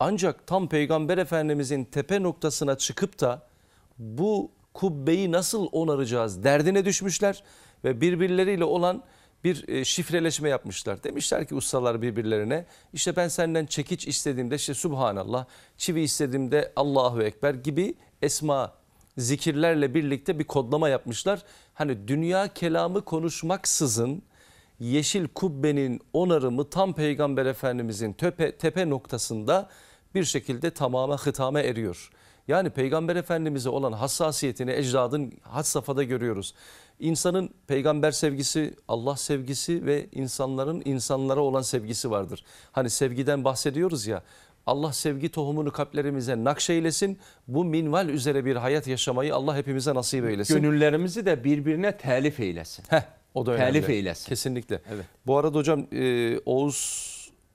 Speaker 1: ancak tam Peygamber Efendimizin tepe noktasına çıkıp da bu kubbeyi nasıl onaracağız derdine düşmüşler ve birbirleriyle olan bir e, şifreleşme yapmışlar. Demişler ki ustalar birbirlerine işte ben senden çekiç istediğimde işte Subhanallah, çivi istediğimde Allahu Ekber gibi esma zikirlerle birlikte bir kodlama yapmışlar. Hani dünya kelamı konuşmaksızın yeşil kubbenin onarımı tam Peygamber Efendimizin tepe, tepe noktasında bir şekilde tamama hıtame eriyor. Yani Peygamber Efendimiz'e olan hassasiyetini ecdadın had safhada görüyoruz. İnsanın peygamber sevgisi, Allah sevgisi ve insanların insanlara olan sevgisi vardır. Hani sevgiden bahsediyoruz ya. Allah sevgi tohumunu kalplerimize nakşeylesin. Bu minval üzere bir hayat yaşamayı Allah hepimize nasip eylesin. Gönüllerimizi de birbirine telif eylesin. Heh, o da önemli. Telif eylesin. Kesinlikle. Evet. Bu arada hocam e, Oğuz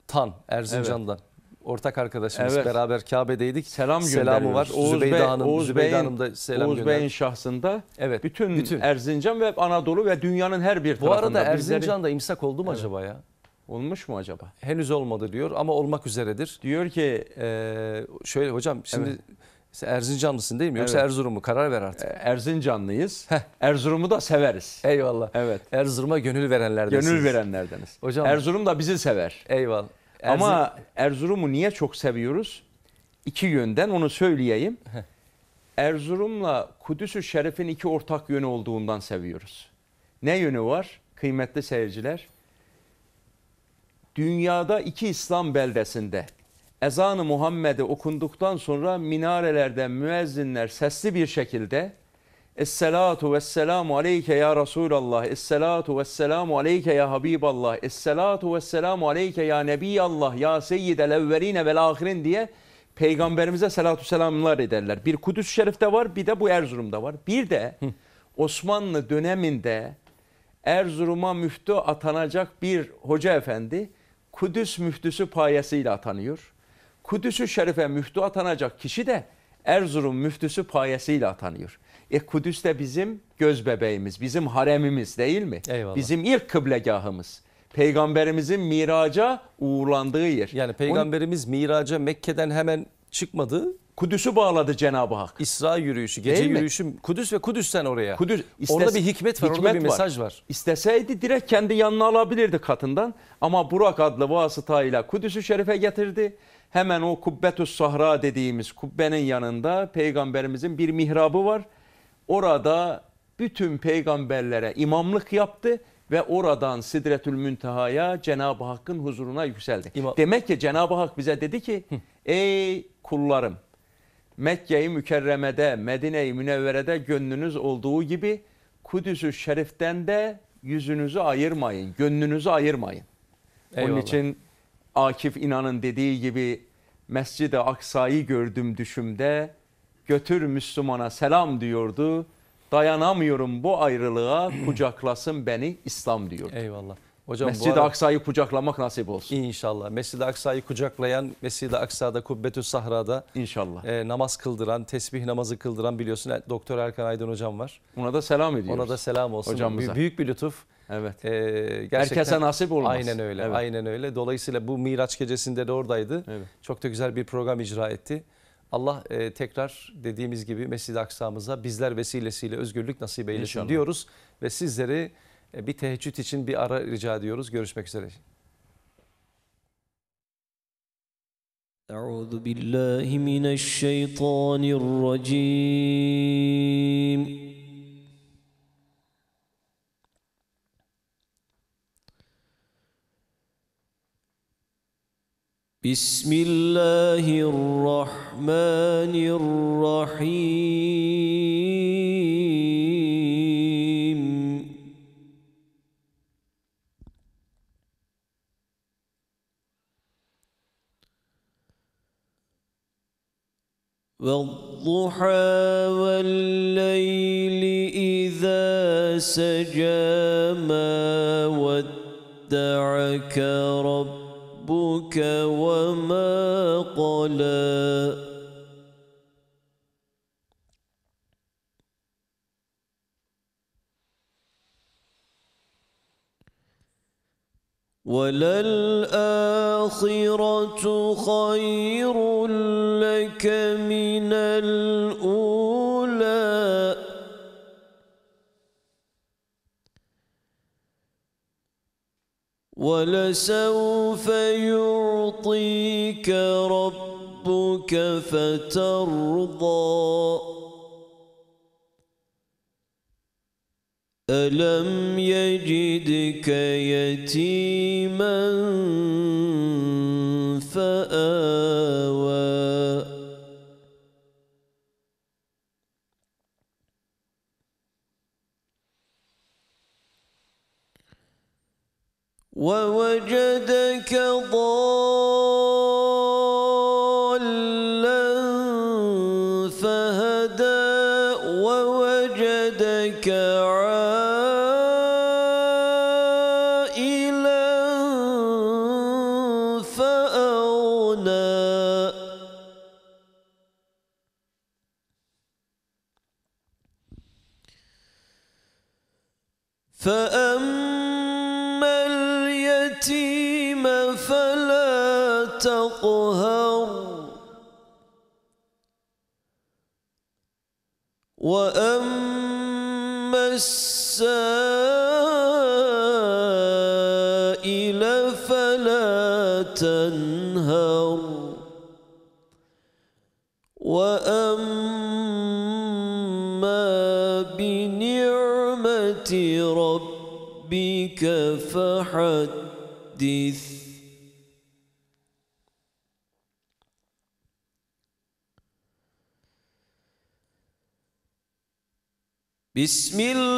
Speaker 1: Tan Erzincan'dan evet ortak arkadaşımız evet. beraber Kabe'deydik. Selam Selamı var. Oğuz Bey, Hanım, Oğuz Bey Hanım da selam Oğuz Bey'in
Speaker 2: şahsında evet. bütün, bütün Erzincan ve Anadolu ve dünyanın her bir Bu tarafında. Bu arada Erzincan'da
Speaker 1: imsak oldu mu evet. acaba ya? Olmuş mu acaba? Henüz olmadı diyor ama olmak üzeredir. Diyor ki ee, şöyle hocam şimdi evet. Erzincanlısın
Speaker 2: değil mi? Yoksa evet. Erzurum mu? Karar ver artık. Ee, Erzincanlıyız. Heh. Erzurum'u da severiz. Eyvallah. Evet. Erzurum'a gönül verenlerdeniz. Gönül verenlerdeniz. Hocam. Erzurum da bizi sever. Eyvallah. Erz Ama Erzurum'u niye çok seviyoruz? İki yönden onu söyleyeyim. [LAUGHS] Erzurum'la Kudüs-ü Şerif'in iki ortak yönü olduğundan seviyoruz. Ne yönü var kıymetli seyirciler? Dünyada iki İslam beldesinde ezanı Muhammed'i okunduktan sonra minarelerde müezzinler sesli bir şekilde Esselatu vesselamu aleyke ya Resulallah. Esselatu vesselamu aleyke ya Habiballah. Esselatu vesselamu aleyke ya Nebiyallah. Ya Seyyidel evveline vel ahirin diye peygamberimize salatu selamlar ederler. Bir Kudüs-ü Şerif'te var bir de bu Erzurum'da var. Bir de Osmanlı döneminde Erzurum'a müftü atanacak bir hoca efendi Kudüs müftüsü payesiyle atanıyor. kudüs Şerif'e müftü atanacak kişi de Erzurum müftüsü payesiyle atanıyor. E Kudüs de bizim göz bebeğimiz, bizim haremimiz değil mi? Eyvallah. Bizim ilk kıblegahımız. Peygamberimizin miraca uğurlandığı yer. Yani peygamberimiz Onun, miraca Mekke'den hemen çıkmadı. Kudüs'ü bağladı Cenab-ı Hak. İsra yürüyüşü, gece Değil yürüyüşü mi? Kudüs ve Kudüs'ten oraya. Kudüs, istes, orada bir hikmet var, hikmet orada bir mesaj var. İsteseydi direkt kendi yanına alabilirdi katından. Ama Burak adlı vasıtayla Kudüs'ü şerife getirdi. Hemen o Kubbetüs Sahra dediğimiz kubbenin yanında peygamberimizin bir mihrabı var. Orada bütün peygamberlere imamlık yaptı ve oradan Sidretül Münteha'ya Cenab-ı Hakk'ın huzuruna yükseldi. İmam. Demek ki Cenab-ı Hak bize dedi ki ey kullarım Mekke-i Mükerreme'de, Medine-i Münevvere'de gönlünüz olduğu gibi Kudüs-ü Şerif'ten de yüzünüzü ayırmayın, gönlünüzü ayırmayın.
Speaker 1: Eyvallah. Onun için
Speaker 2: Akif İnan'ın dediği gibi Mescid-i Aksa'yı gördüm düşümde, götür Müslümana selam diyordu. Dayanamıyorum bu ayrılığa [CLEARS THROAT] kucaklasın beni İslam diyordu. Eyvallah. Hocam Mescid-i Aksa'yı kucaklamak nasip olsun. İnşallah. Mescid-i
Speaker 1: Aksa'yı kucaklayan, Mescid-i Aksa'da, Kubbetü Sahra'da İnşallah. E, namaz kıldıran, tesbih namazı kıldıran biliyorsun e, Doktor Erkan Aydın hocam var. Ona da selam ediyoruz. Ona da selam olsun. Hocamıza. Büyük bir lütuf. Evet. E, gerçekten, Herkese nasip olmaz. Aynen öyle. Evet. Aynen öyle. Dolayısıyla bu Miraç gecesinde de oradaydı. Evet. Çok da güzel bir program icra etti. Allah e, tekrar dediğimiz gibi Mescid-i Aksa'mıza bizler vesilesiyle özgürlük nasip eylesin İnşallah. diyoruz. Ve sizleri e, bir teheccüd için bir ara rica ediyoruz. Görüşmek üzere.
Speaker 4: أعوذ بسم الله الرحمن الرحيم والضحى والليل إذا سجى ما ودعك ربك ربك وما قلى وللآخرة خير لك من الأولى ولسوف يعطيك ربك فترضى ألم يجدك يتيماً ووجدك ضالًا بسم الله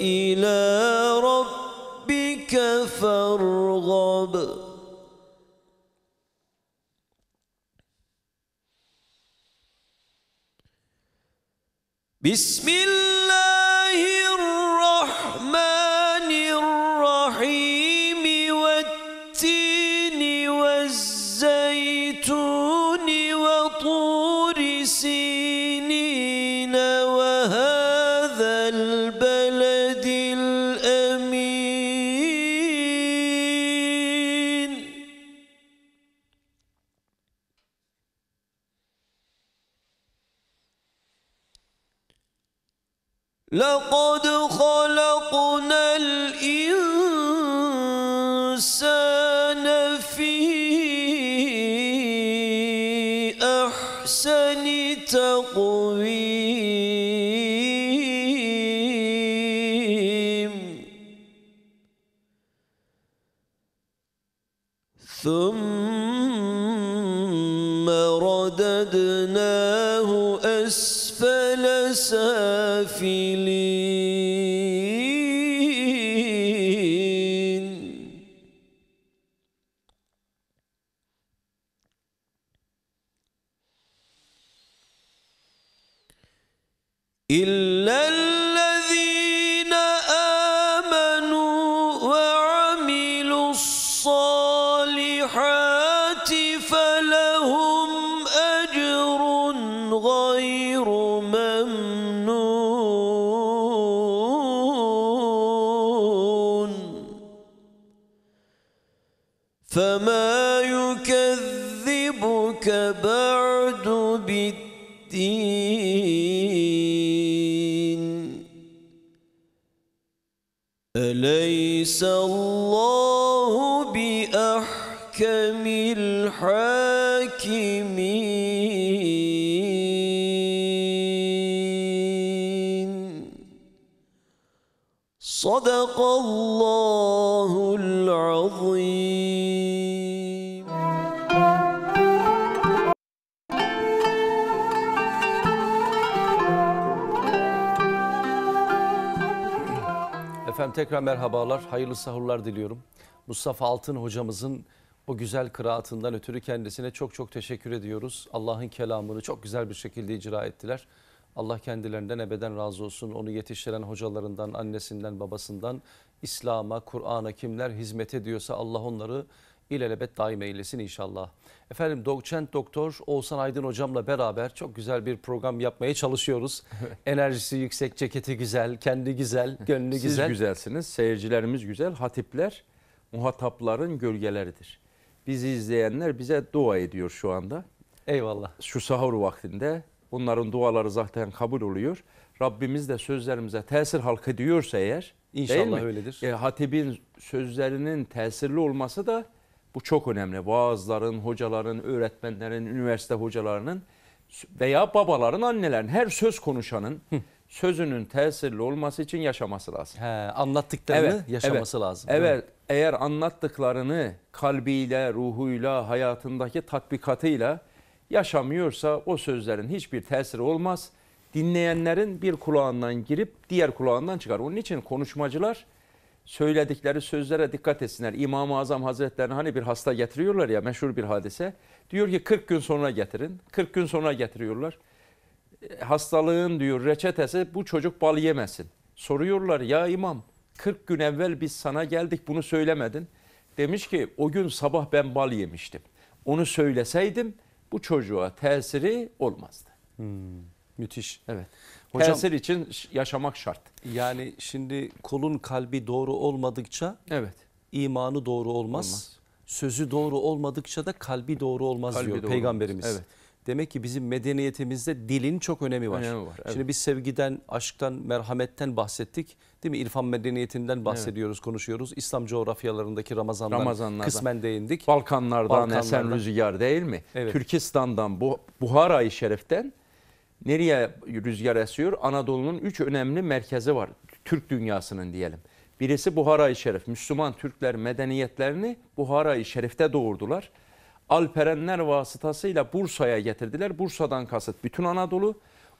Speaker 4: إلى ربك فارغب بسم الله
Speaker 1: Efendim tekrar merhabalar, hayırlı sahurlar diliyorum. Mustafa Altın hocamızın o güzel kıraatından ötürü kendisine çok çok teşekkür ediyoruz. Allah'ın kelamını çok güzel bir şekilde icra ettiler. Allah kendilerinden ebeden razı olsun. Onu yetiştiren hocalarından, annesinden, babasından İslam'a, Kur'an'a kimler hizmet ediyorsa Allah onları ilelebet daim eylesin inşallah. Efendim doçent doktor Oğuzhan Aydın hocamla beraber çok güzel bir program yapmaya
Speaker 2: çalışıyoruz. [LAUGHS] Enerjisi yüksek, ceketi güzel, kendi güzel, gönlü güzel. Siz güzelsiniz, seyircilerimiz güzel, hatipler muhatapların gölgeleridir. Bizi izleyenler bize dua ediyor şu anda. Eyvallah. Şu sahur vaktinde bunların duaları zaten kabul oluyor. Rabbimiz de sözlerimize tesir halk ediyorsa eğer İnşallah öyledir. E, hatibin sözlerinin tesirli olması da bu çok önemli. Vaazların, hocaların, öğretmenlerin, üniversite hocalarının veya babaların, annelerin, her söz konuşanın sözünün tesirli olması için yaşaması lazım. He, anlattıklarını evet, yaşaması evet, lazım. Evet, eğer anlattıklarını kalbiyle, ruhuyla, hayatındaki tatbikatıyla yaşamıyorsa o sözlerin hiçbir tesiri olmaz. Dinleyenlerin bir kulağından girip diğer kulağından çıkar. Onun için konuşmacılar söyledikleri sözlere dikkat etsinler. İmam-ı Azam Hazretlerine hani bir hasta getiriyorlar ya meşhur bir hadise. Diyor ki 40 gün sonra getirin. 40 gün sonra getiriyorlar. E, hastalığın diyor reçetesi bu çocuk bal yemesin. Soruyorlar ya imam 40 gün evvel biz sana geldik bunu söylemedin. Demiş ki o gün sabah ben bal yemiştim. Onu söyleseydim bu çocuğa tesiri olmazdı. Hmm, müthiş. Evet. Hocam, Kanser için yaşamak şart. Yani şimdi kolun kalbi
Speaker 1: doğru olmadıkça evet. imanı doğru olmaz. olmaz. Sözü doğru olmadıkça da kalbi doğru olmaz kalbi diyor doğru peygamberimiz. Olmaz. Evet. Demek ki bizim medeniyetimizde dilin çok önemi var. Önemi var evet. Şimdi biz sevgiden, aşktan, merhametten bahsettik. Değil mi? İrfan medeniyetinden bahsediyoruz, evet. konuşuyoruz. İslam coğrafyalarındaki Ramazanlar kısmen değindik. Balkanlardan, Balkanlardan. esen
Speaker 2: rüzgar değil mi? Evet. Türkistan'dan, Buhara-i şereften. Nereye rüzgar esiyor? Anadolu'nun üç önemli merkezi var. Türk dünyasının diyelim. Birisi Buhara-i Şerif. Müslüman Türkler medeniyetlerini Buhara-i Şerif'te doğurdular. Alperenler vasıtasıyla Bursa'ya getirdiler. Bursa'dan kasıt bütün Anadolu.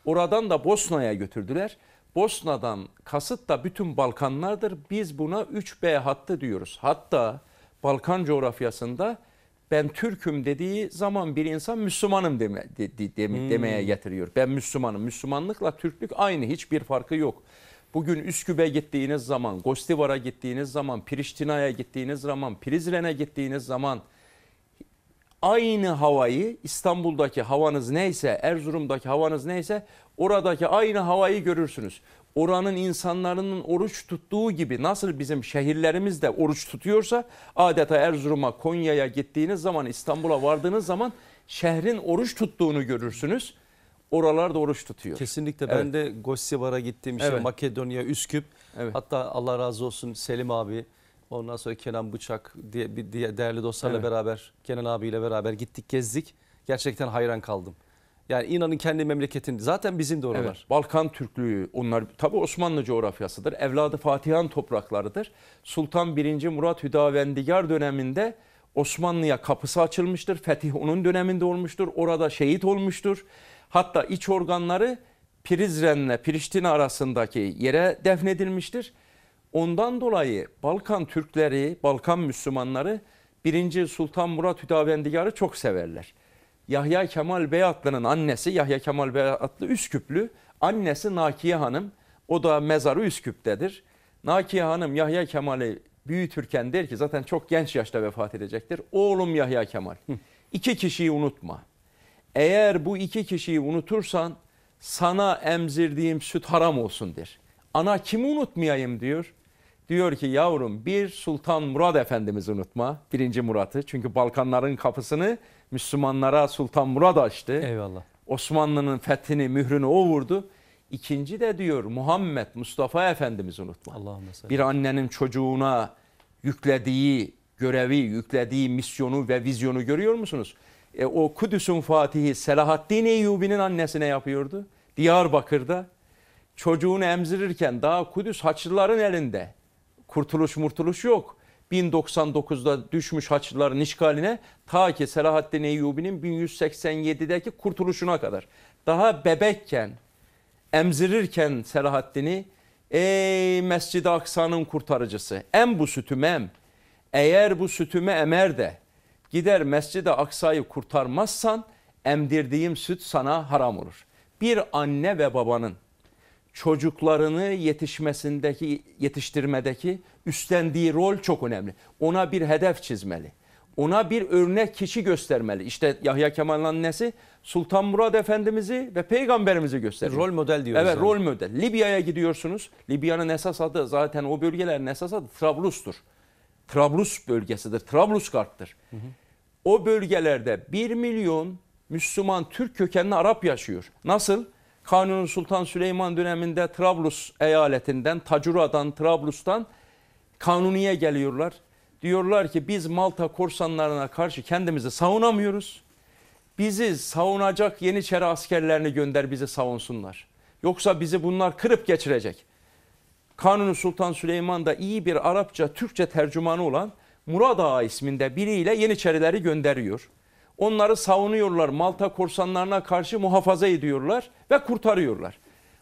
Speaker 2: Oradan da Bosna'ya götürdüler. Bosna'dan kasıt da bütün Balkanlardır. Biz buna 3B hattı diyoruz. Hatta Balkan coğrafyasında ben Türk'üm dediği zaman bir insan Müslümanım deme, de, de, de, hmm. demeye getiriyor. Ben Müslümanım. Müslümanlıkla Türklük aynı hiçbir farkı yok. Bugün Üsküp'e gittiğiniz zaman, Gostivar'a gittiğiniz zaman, Priştina'ya gittiğiniz zaman, Prizren'e gittiğiniz zaman aynı havayı İstanbul'daki havanız neyse, Erzurum'daki havanız neyse oradaki aynı havayı görürsünüz. Oranın insanların oruç tuttuğu gibi nasıl bizim şehirlerimiz de oruç tutuyorsa adeta Erzurum'a, Konya'ya gittiğiniz zaman İstanbul'a vardığınız zaman şehrin oruç tuttuğunu görürsünüz. Oralar da oruç tutuyor. Kesinlikle ben evet.
Speaker 1: de Gossivar'a gittiğim işte evet. Makedonya,
Speaker 2: Üsküp. Evet. Hatta Allah razı olsun
Speaker 1: Selim abi Ondan sonra Kenan Bıçak diye bir diye değerli dostlarla evet. beraber Kenan abiyle beraber gittik gezdik. Gerçekten hayran kaldım. Yani inanın kendi memleketin zaten bizim
Speaker 2: de oralar. Evet, Balkan Türklüğü onlar tabi Osmanlı coğrafyasıdır. Evladı Fatihan topraklarıdır. Sultan 1. Murat Hüdavendigar döneminde Osmanlı'ya kapısı açılmıştır. Fetih onun döneminde olmuştur. Orada şehit olmuştur. Hatta iç organları Prizren'le Priştine arasındaki yere defnedilmiştir. Ondan dolayı Balkan Türkleri, Balkan Müslümanları 1. Sultan Murat Hüdavendigar'ı çok severler. Yahya Kemal Beyatlı'nın annesi Yahya Kemal Beyatlı Üsküplü, annesi Nakiye Hanım. O da mezarı Üsküp'tedir. Nakiye Hanım Yahya Kemal'i büyütürken der ki zaten çok genç yaşta vefat edecektir. Oğlum Yahya Kemal iki kişiyi unutma. Eğer bu iki kişiyi unutursan sana emzirdiğim süt haram olsun der. Ana kimi unutmayayım diyor. Diyor ki yavrum bir Sultan Murad Efendimiz unutma. Birinci Murat'ı. Çünkü Balkanların kapısını Müslümanlara Sultan Murad açtı. Eyvallah. Osmanlı'nın fethini, mührünü o vurdu. İkinci de diyor Muhammed Mustafa Efendimiz unutma. Allahümme bir annenin çocuğuna yüklediği görevi, yüklediği misyonu ve vizyonu görüyor musunuz? E, o Kudüs'ün fatihi Selahaddin Eyyubi'nin annesine yapıyordu. Diyarbakır'da çocuğunu emzirirken daha Kudüs Haçlıların elinde kurtuluş murtuluş yok. 1099'da düşmüş Haçlıların işgaline ta ki Selahaddin Eyyubi'nin 1187'deki kurtuluşuna kadar. Daha bebekken, emzirirken Selahaddin'i ey Mescid-i Aksa'nın kurtarıcısı em bu sütümü em. Eğer bu sütüme emer de gider Mescid-i Aksa'yı kurtarmazsan emdirdiğim süt sana haram olur. Bir anne ve babanın çocuklarını yetişmesindeki, yetiştirmedeki üstlendiği rol çok önemli. Ona bir hedef çizmeli. Ona bir örnek kişi göstermeli. İşte Yahya Kemal'in annesi Sultan Murad Efendimiz'i ve peygamberimizi gösteriyor. Rol model diyoruz. Evet yani. rol model. Libya'ya gidiyorsunuz. Libya'nın esas adı zaten o bölgelerin esas adı Trablus'tur. Trablus bölgesidir. Trabluskart'tır. Hı hı. O bölgelerde 1 milyon Müslüman Türk kökenli Arap yaşıyor. Nasıl? Kanuni Sultan Süleyman döneminde Trablus eyaletinden, Tacura'dan, Trablus'tan Kanuni'ye geliyorlar. Diyorlar ki biz Malta korsanlarına karşı kendimizi savunamıyoruz. Bizi savunacak Yeniçeri askerlerini gönder bizi savunsunlar. Yoksa bizi bunlar kırıp geçirecek. Kanuni Sultan Süleyman da iyi bir Arapça, Türkçe tercümanı olan Murad Ağa isminde biriyle Yeniçerileri gönderiyor. Onları savunuyorlar. Malta korsanlarına karşı muhafaza ediyorlar ve kurtarıyorlar.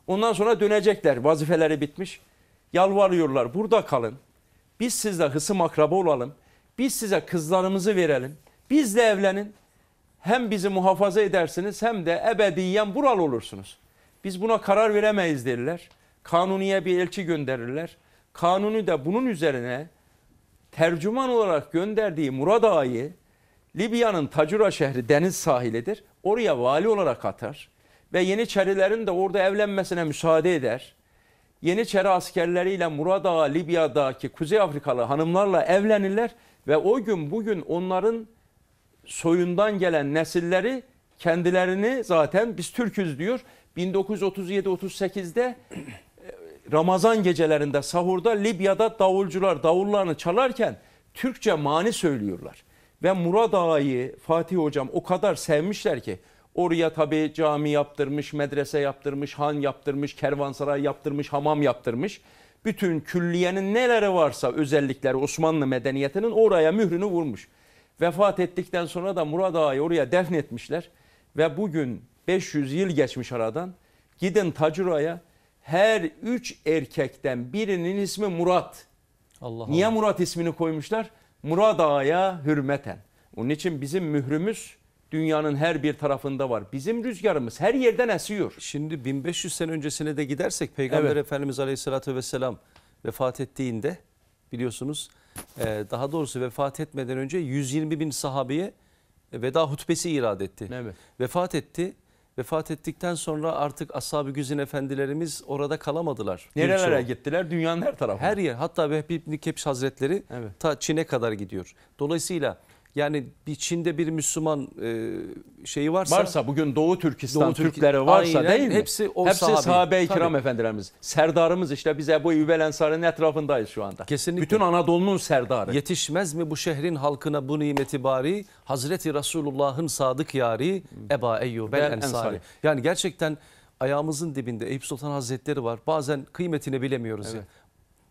Speaker 2: Ondan sonra dönecekler. Vazifeleri bitmiş. Yalvarıyorlar. Burada kalın. Biz sizle hısım akraba olalım. Biz size kızlarımızı verelim. Bizle evlenin. Hem bizi muhafaza edersiniz hem de ebediyen buralı olursunuz. Biz buna karar veremeyiz derler. Kanuniye bir elçi gönderirler. Kanuni de bunun üzerine tercüman olarak gönderdiği Murad Ağa'yı Libya'nın Tacura şehri deniz sahilidir. Oraya vali olarak atar ve Yeniçerilerin de orada evlenmesine müsaade eder. Yeniçeri askerleriyle Murada Libya'daki Kuzey Afrikalı hanımlarla evlenirler ve o gün bugün onların soyundan gelen nesilleri kendilerini zaten biz Türküz diyor. 1937-38'de e, Ramazan gecelerinde sahurda Libya'da davulcular davullarını çalarken Türkçe mani söylüyorlar. Ve Murad Ağa'yı Fatih Hocam o kadar sevmişler ki oraya tabii cami yaptırmış, medrese yaptırmış, han yaptırmış, kervansaray yaptırmış, hamam yaptırmış. Bütün külliyenin neleri varsa özellikleri Osmanlı medeniyetinin oraya mührünü vurmuş. Vefat ettikten sonra da Murad Ağa'yı oraya defnetmişler. Ve bugün 500 yıl geçmiş aradan gidin Tacura'ya her üç erkekten birinin ismi Murat. Allah Niye Allah. Murat ismini koymuşlar? Murad Ağa'ya hürmeten. Onun için bizim mührümüz dünyanın her bir tarafında var. Bizim rüzgarımız her yerden esiyor. Şimdi
Speaker 1: 1500 sene öncesine de gidersek Peygamber evet. Efendimiz Aleyhisselatü Vesselam vefat ettiğinde biliyorsunuz e, daha doğrusu vefat etmeden önce 120 bin sahabeye veda hutbesi irad etti. Evet. Vefat etti. Vefat ettikten sonra artık Ashab-ı Güzin efendilerimiz orada kalamadılar. Nerelere gittiler? Dünyanın her tarafına. Her yer. Hatta Vehbi İbni Kepş Hazretleri evet. ta Çin'e kadar gidiyor. Dolayısıyla yani bir Çin'de bir Müslüman e, şeyi varsa varsa bugün Doğu Türkistan Doğu Türkleri varsa aynen, değil mi? Hepsi o hepsi sahabe, i kiram efendilerimiz.
Speaker 2: Serdarımız işte bize bu Übel Ensar'ın etrafındayız şu anda. Kesinlikle.
Speaker 1: Bütün Anadolu'nun serdarı. Yetişmez mi bu şehrin halkına bu nimeti bari Hazreti Resulullah'ın sadık yari Eba Eyyub el Ensari. Yani gerçekten ayağımızın dibinde Eyüp Sultan Hazretleri var. Bazen kıymetini bilemiyoruz evet. ya.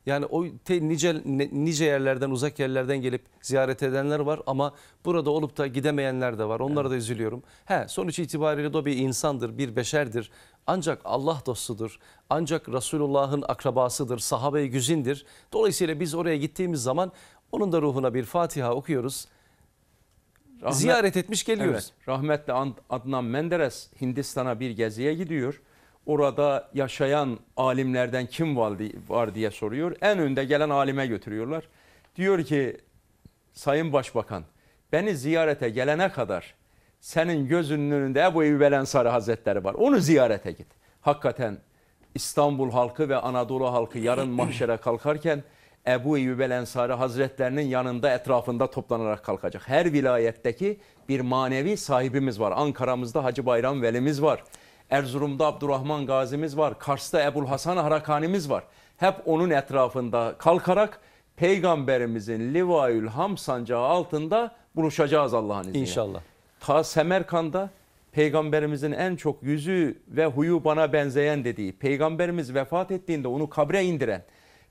Speaker 1: Yani o te, nice, nice yerlerden uzak yerlerden gelip ziyaret edenler var ama burada olup da gidemeyenler de var. Onlara evet. da üzülüyorum. He, sonuç itibariyle de o bir insandır, bir beşerdir. Ancak Allah dostudur. Ancak Resulullah'ın akrabasıdır, sahabe-i güzindir. Dolayısıyla biz
Speaker 2: oraya gittiğimiz zaman onun da ruhuna bir Fatiha okuyoruz. Rahmet, ziyaret etmiş geliyoruz. Evet, rahmetli Adnan Menderes Hindistan'a bir geziye gidiyor orada yaşayan alimlerden kim var diye soruyor. En önde gelen alime götürüyorlar. Diyor ki Sayın Başbakan beni ziyarete gelene kadar senin gözünün önünde Ebu Eyyub El Hazretleri var. Onu ziyarete git. Hakikaten İstanbul halkı ve Anadolu halkı yarın mahşere kalkarken Ebu Eyyub El Hazretlerinin yanında etrafında toplanarak kalkacak. Her vilayetteki bir manevi sahibimiz var. Ankara'mızda Hacı Bayram Velimiz var. Erzurum'da Abdurrahman Gazi'miz var. Kars'ta Ebul Hasan Harakani'miz var. Hep onun etrafında kalkarak Peygamberimizin Livayül Ham sancağı altında buluşacağız Allah'ın izniyle. İnşallah. Ta Semerkanda Peygamberimizin en çok yüzü ve huyu bana benzeyen dediği, Peygamberimiz vefat ettiğinde onu kabre indiren,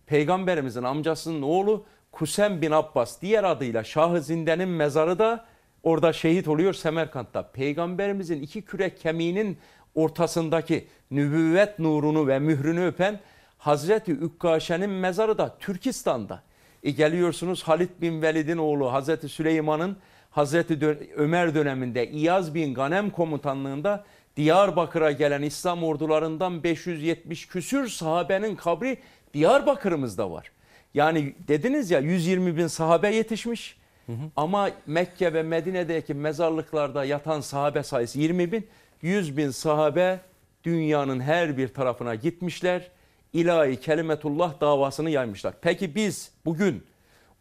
Speaker 2: Peygamberimizin amcasının oğlu Kusem bin Abbas diğer adıyla Şah-ı Zinden'in mezarı da orada şehit oluyor Semerkant'ta. Peygamberimizin iki kürek kemiğinin ortasındaki nübüvvet nurunu ve mührünü öpen Hazreti Ükkaşe'nin mezarı da Türkistan'da. E geliyorsunuz Halid bin Velid'in oğlu Hazreti Süleyman'ın Hazreti Ömer döneminde İyaz bin Ganem komutanlığında Diyarbakır'a gelen İslam ordularından 570 küsür sahabenin kabri Diyarbakır'ımızda var. Yani dediniz ya 120 bin sahabe yetişmiş hı hı. ama Mekke ve Medine'deki mezarlıklarda yatan sahabe sayısı 20 bin. 100 bin sahabe dünyanın her bir tarafına gitmişler. İlahi Kelimetullah davasını yaymışlar. Peki biz bugün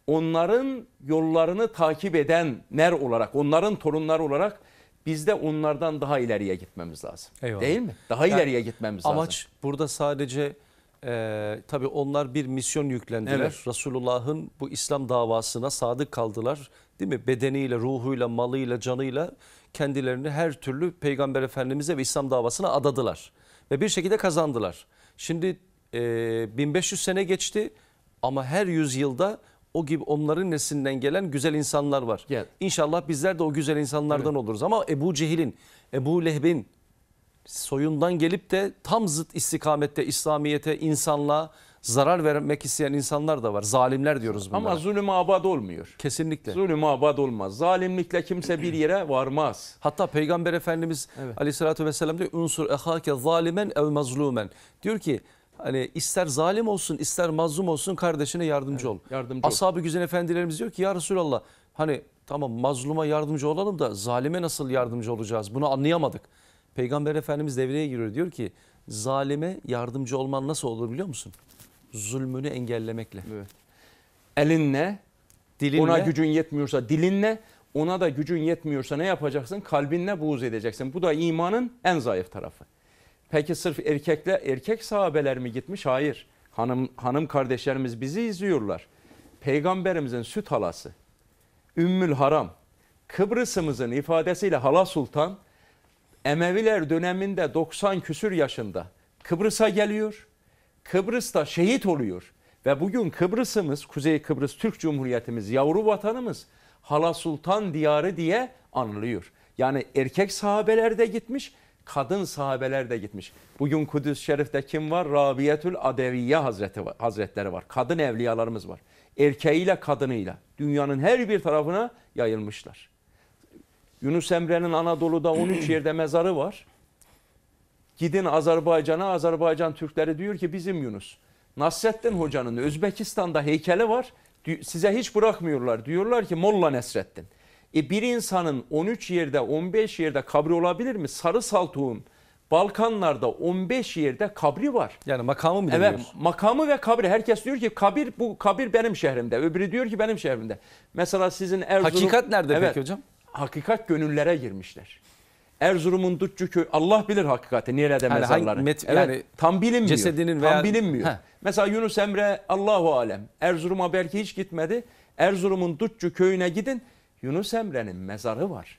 Speaker 2: onların yollarını takip edenler olarak, onların torunları olarak biz de onlardan daha ileriye gitmemiz lazım. Eyvallah. Değil mi? Daha yani, ileriye gitmemiz amaç lazım. Amaç
Speaker 1: burada sadece e, tabii onlar bir misyon yüklendiler. Evet. Resulullah'ın bu İslam davasına sadık kaldılar. Değil mi? Bedeniyle, ruhuyla, malıyla, canıyla kendilerini her türlü Peygamber Efendimiz'e ve İslam davasına adadılar. Ve bir şekilde kazandılar. Şimdi e, 1500 sene geçti ama her yüzyılda o gibi onların neslinden gelen güzel insanlar var. Evet. İnşallah bizler de o güzel insanlardan evet. oluruz. Ama Ebu Cehil'in, Ebu Lehb'in soyundan gelip de tam zıt istikamette İslamiyete, insanlığa zarar vermek isteyen insanlar da var. Zalimler diyoruz bunlara. Ama zulüm abad olmuyor. Kesinlikle. Zulüm abad olmaz. Zalimlikle kimse bir yere varmaz. Hatta Peygamber Efendimiz evet. aleyhissalatü vesselam diyor unsur ehake zalimen ev mazlumen. Diyor ki hani ister zalim olsun ister mazlum olsun kardeşine yardımcı evet, ol. Yardımcı Ashab-ı Güzin Efendilerimiz diyor ki ya Resulallah hani tamam mazluma yardımcı olalım da zalime nasıl yardımcı olacağız bunu anlayamadık. Peygamber Efendimiz devreye giriyor diyor ki zalime yardımcı olman nasıl olur biliyor musun? zulmünü engellemekle. Evet.
Speaker 2: Elinle, dilinle, ona gücün yetmiyorsa dilinle, ona da gücün yetmiyorsa ne yapacaksın? Kalbinle buğz edeceksin. Bu da imanın en zayıf tarafı. Peki sırf erkekle erkek sahabeler mi gitmiş? Hayır. Hanım hanım kardeşlerimiz bizi izliyorlar. Peygamberimizin süt halası Ümmül Haram Kıbrıs'ımızın ifadesiyle Hala Sultan Emeviler döneminde 90 küsür yaşında Kıbrıs'a geliyor. Kıbrıs'ta şehit oluyor. Ve bugün Kıbrıs'ımız, Kuzey Kıbrıs Türk Cumhuriyetimiz, yavru vatanımız Hala Sultan Diyarı diye anılıyor. Yani erkek sahabeler de gitmiş, kadın sahabeler de gitmiş. Bugün Kudüs Şerif'te kim var? Rabiyetül Adeviye Hazreti, Hazretleri var. Kadın evliyalarımız var. Erkeğiyle kadınıyla dünyanın her bir tarafına yayılmışlar. Yunus Emre'nin Anadolu'da 13 yerde mezarı var. Gidin Azerbaycan'a, Azerbaycan Türkleri diyor ki bizim Yunus. Nasrettin Hoca'nın Özbekistan'da heykeli var, size hiç bırakmıyorlar. Diyorlar ki Molla Nesrettin. E bir insanın 13 yerde, 15 yerde kabri olabilir mi? Sarı Saltuğ'un Balkanlarda 15 yerde kabri var. Yani makamı mı Evet, diyorsun? makamı ve kabri. Herkes diyor ki kabir bu kabir benim şehrimde. Öbürü diyor ki benim şehrimde. Mesela sizin Erzurum Hakikat nerede evet, peki hocam? Hakikat gönüllere girmişler. Erzurum'un Dütçükü Allah bilir hakikaten nerede yani mezarları. Met, evet, yani tam bilinmiyor. Cesedinin veya... Tam bilinmiyor. Heh. Mesela Yunus Emre Allahu alem Erzurum'a belki hiç gitmedi. Erzurum'un Dütçü köyüne gidin. Yunus Emre'nin mezarı var.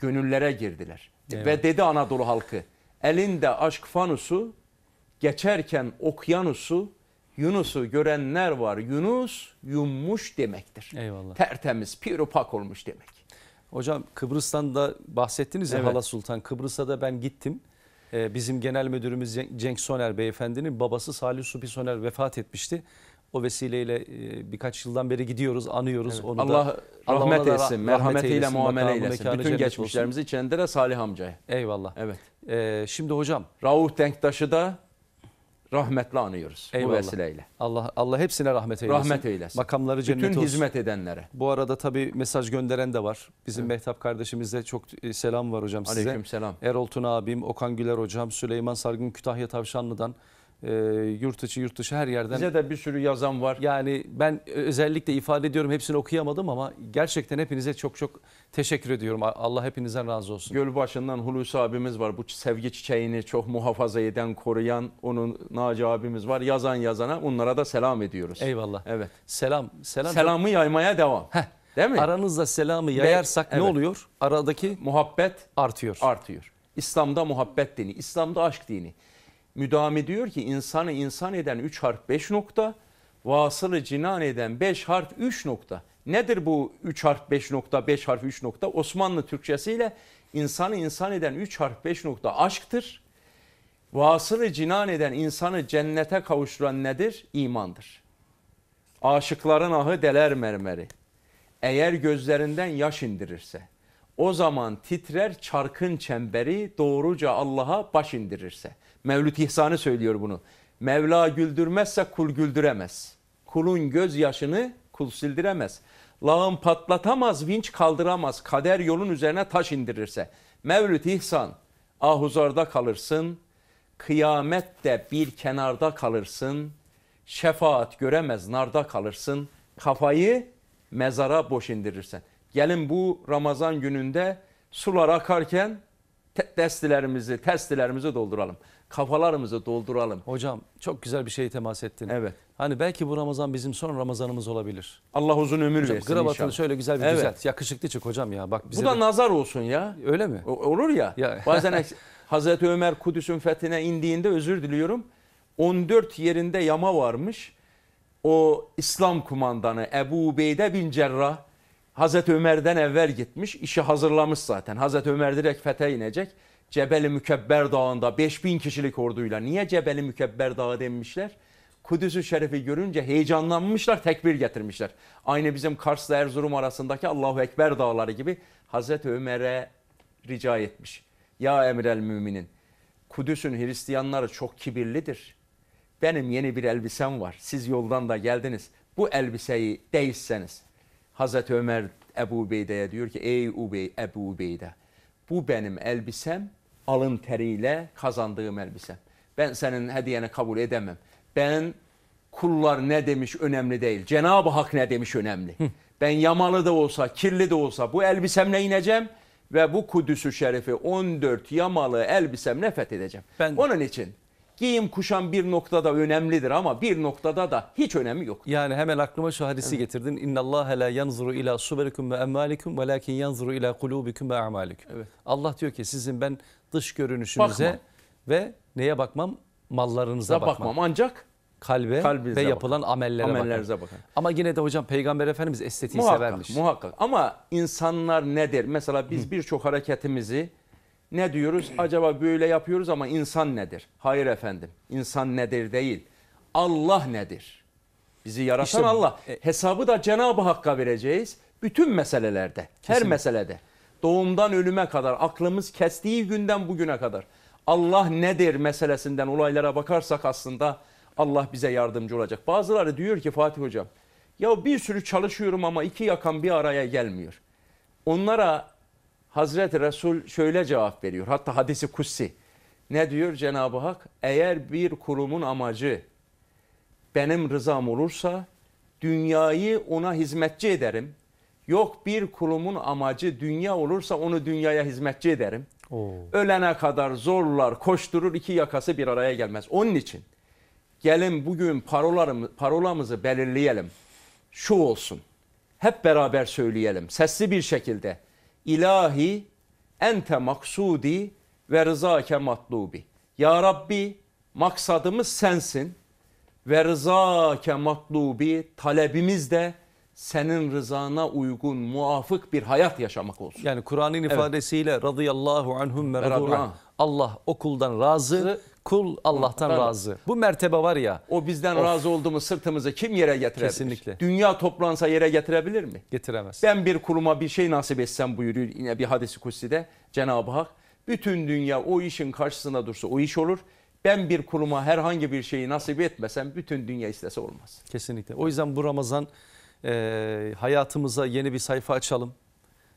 Speaker 2: Gönüllere girdiler. Evet. Ve dedi Anadolu halkı elinde aşk fanusu geçerken okyanusu Yunus'u görenler var. Yunus yummuş demektir. Eyvallah. Tertemiz, pirupak olmuş demek. Hocam Kıbrıs'tan
Speaker 1: da bahsettiniz ya evet. Hala Sultan. Kıbrıs'a da ben gittim. Ee, bizim genel müdürümüz Cenk Soner beyefendinin babası Salih Supi Soner vefat etmişti. O vesileyle e, birkaç yıldan beri gidiyoruz, anıyoruz evet. onu Allah da. rahmet, rahmet etsin, merhametiyle eylesin, muamele eylesin. Bütün geçmişlerimizi olsun. içinde de Salih amcaya. Eyvallah. Evet. Ee, şimdi hocam. Rauf Denktaş'ı da rahmetle anıyoruz Eyvallah. bu vesileyle. Allah Allah hepsine rahmet eylesin. Rahmet eylesin. Makamları cennet Bütün olsun. hizmet edenlere. Bu arada tabii mesaj gönderen de var. Bizim evet. Mehtap kardeşimize çok e, selam var hocam Aleyküm size. Aleyküm selam. Erol Tuna abim, Okan Güler hocam, Süleyman Sargın Kütahya Tavşanlı'dan e, yurt içi yurt dışı her yerden. Bize de bir sürü yazan var. Yani ben özellikle ifade ediyorum hepsini okuyamadım ama gerçekten hepinize çok çok teşekkür ediyorum. Allah
Speaker 2: hepinizden razı olsun. Gölbaşı'ndan Hulusi abimiz var. Bu sevgi çiçeğini çok muhafaza eden, koruyan onun Naci abimiz var. Yazan yazana onlara da selam ediyoruz. Eyvallah. Evet. Selam. Selam. Selamı yaymaya devam. Heh. Değil mi? Aranızda selamı yayarsak evet. ne oluyor? Aradaki muhabbet artıyor. Artıyor. İslam'da muhabbet dini, İslam'da aşk dini müdam diyor ki insanı insan eden 3 harf 5 nokta, vasılı cinan eden 5 harf 3 nokta. Nedir bu 3 harf 5 nokta 5 harf 3 nokta? Osmanlı Türkçesiyle insanı insan eden 3 harf 5 nokta aşktır. Vasılı cinan eden insanı cennete kavuşturan nedir? İmandır. Aşıkların ahı deler mermeri. Eğer gözlerinden yaş indirirse, o zaman titrer çarkın çemberi doğruca Allah'a baş indirirse. Mevlüt İhsan'ı söylüyor bunu. Mevla güldürmezse kul güldüremez. Kulun gözyaşını kul sildiremez. Lağım patlatamaz, vinç kaldıramaz. Kader yolun üzerine taş indirirse. Mevlüt İhsan, ahuzarda ah kalırsın. Kıyamette bir kenarda kalırsın. Şefaat göremez, narda kalırsın. Kafayı mezara boş indirirsen. Gelin bu Ramazan gününde sular akarken testilerimizi, testilerimizi dolduralım kafalarımızı
Speaker 1: dolduralım. Hocam çok güzel bir şey temas ettin. Evet. Hani belki bu Ramazan bizim son Ramazanımız
Speaker 2: olabilir. Allah uzun ömür hocam, versin inşallah. şöyle güzel bir evet. düzelt. Yakışıklı çık hocam ya. Bak bize Bu da de... nazar olsun ya. Öyle mi? O, olur ya. ya. [LAUGHS] Bazen Hazreti Ömer Kudüs'ün fethine indiğinde özür diliyorum. 14 yerinde yama varmış. O İslam kumandanı Ebu Ubeyde bin Cerrah Hazreti Ömer'den evvel gitmiş. işi hazırlamış zaten. Hazreti Ömer direkt fethe inecek. Cebeli Mükebber Dağı'nda 5000 kişilik orduyla. Niye Cebeli Mükebber Dağı denmişler? Kudüs-ü Şerif'i görünce heyecanlanmışlar, tekbir getirmişler. Aynı bizim Kars'la Erzurum arasındaki Allahu Ekber dağları gibi Hazreti Ömer'e rica etmiş. Ya Emirel Müminin, Kudüs'ün Hristiyanları çok kibirlidir. Benim yeni bir elbisem var. Siz yoldan da geldiniz. Bu elbiseyi değişseniz. Hazreti Ömer Ebu Ubeyde'ye diyor ki ey Ubey, Ebu Ubeyde bu benim elbisem alın teriyle kazandığım elbisem. Ben senin hediyeni kabul edemem. Ben kullar ne demiş önemli değil. Cenab-ı Hak ne demiş önemli. Ben yamalı da olsa, kirli de olsa bu elbisemle ineceğim ve bu Kudüs-ü Şerif'i 14 yamalı elbisemle fethedeceğim. Ben... Onun için Giyim kuşam bir noktada önemlidir ama bir noktada da hiç önemi yok. Yani hemen aklıma şu hadisi
Speaker 1: evet. getirdin. İnna Allah la yanzuru ila suberikum ve emmalikum ve lakin yanzuru ila kulubikum ve amalikum. Evet. Allah diyor ki sizin ben dış görünüşünüze bakmam. ve neye bakmam? Mallarınıza bakmam. bakmam. Ancak kalbe Kalbinize ve yapılan bakın. amellere Amellerinize bakın. bakın. Ama yine de
Speaker 2: hocam Peygamber Efendimiz estetiği muhakkak, severmiş. Muhakkak ama insanlar ne der? Mesela biz birçok hareketimizi ne diyoruz? [CLEARS THROAT] Acaba böyle yapıyoruz ama insan nedir? Hayır efendim. İnsan nedir değil. Allah nedir? Bizi yaratan işte, Allah. E, Hesabı da Cenab-ı Hakk'a vereceğiz. Bütün meselelerde, kesinlikle. her meselede. Doğumdan ölüme kadar, aklımız kestiği günden bugüne kadar. Allah nedir meselesinden olaylara bakarsak aslında Allah bize yardımcı olacak. Bazıları diyor ki Fatih Hocam, ya bir sürü çalışıyorum ama iki yakan bir araya gelmiyor. Onlara Hazreti Resul şöyle cevap veriyor. Hatta hadisi kutsi. Ne diyor Cenab-ı Hak? Eğer bir kulumun amacı benim rızam olursa dünyayı ona hizmetçi ederim. Yok bir kulumun amacı dünya olursa onu dünyaya hizmetçi ederim. Oo. Ölene kadar zorlar, koşturur iki yakası bir araya gelmez. Onun için gelin bugün parolamızı belirleyelim. Şu olsun. Hep beraber söyleyelim. Sesli bir şekilde ilahi ente maksudi ve rızake matlubi. Ya Rabbi maksadımız sensin ve rızake matlubi talebimiz de senin rızana uygun muafık bir hayat yaşamak olsun. Yani Kur'an'ın ifadesiyle
Speaker 1: evet. radıyallahu anhum ve Allah okuldan kuldan razı, Kul Allah'tan Tabii. razı.
Speaker 2: Bu mertebe var ya. O bizden of. razı oldu mu sırtımızı kim yere getirebilir? Kesinlikle. Dünya toplansa yere getirebilir mi? Getiremez. Ben bir kuruma bir şey nasip etsem buyuruyor yine bir hadisi kutside Cenab-ı Hak. Bütün dünya o işin karşısında dursa o iş olur. Ben bir kuruma herhangi bir şeyi nasip etmesem bütün dünya istese olmaz. Kesinlikle. O yüzden bu Ramazan
Speaker 1: e, hayatımıza yeni bir sayfa açalım.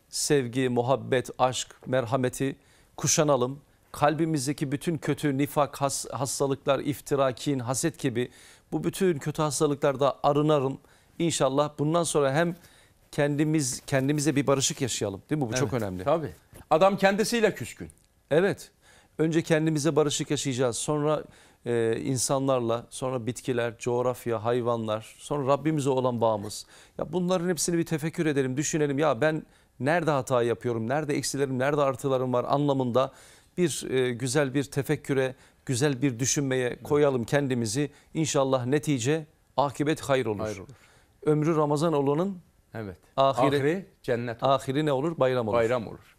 Speaker 1: Sevgi, muhabbet, aşk, merhameti kuşanalım kalbimizdeki bütün kötü nifak, has, hastalıklar, iftira, kin, haset gibi bu bütün kötü hastalıklarda arınarım. İnşallah bundan sonra hem kendimiz kendimize bir barışık yaşayalım değil mi? Bu evet, çok önemli. Tabii. Adam kendisiyle küskün. Evet. Önce kendimize barışık yaşayacağız. Sonra e, insanlarla, sonra bitkiler, coğrafya, hayvanlar, sonra Rabbimize olan bağımız. Ya bunların hepsini bir tefekkür edelim, düşünelim. Ya ben nerede hata yapıyorum, nerede eksilerim, nerede artılarım var anlamında bir e, güzel bir tefekküre, güzel bir düşünmeye koyalım kendimizi. İnşallah netice, akibet hayır olur. Hayır olur. Ömrü Ramazan olanın evet. ahiri, ahiri cennet olur. Ahiri ne olur? Bayram olur. Bayram olur.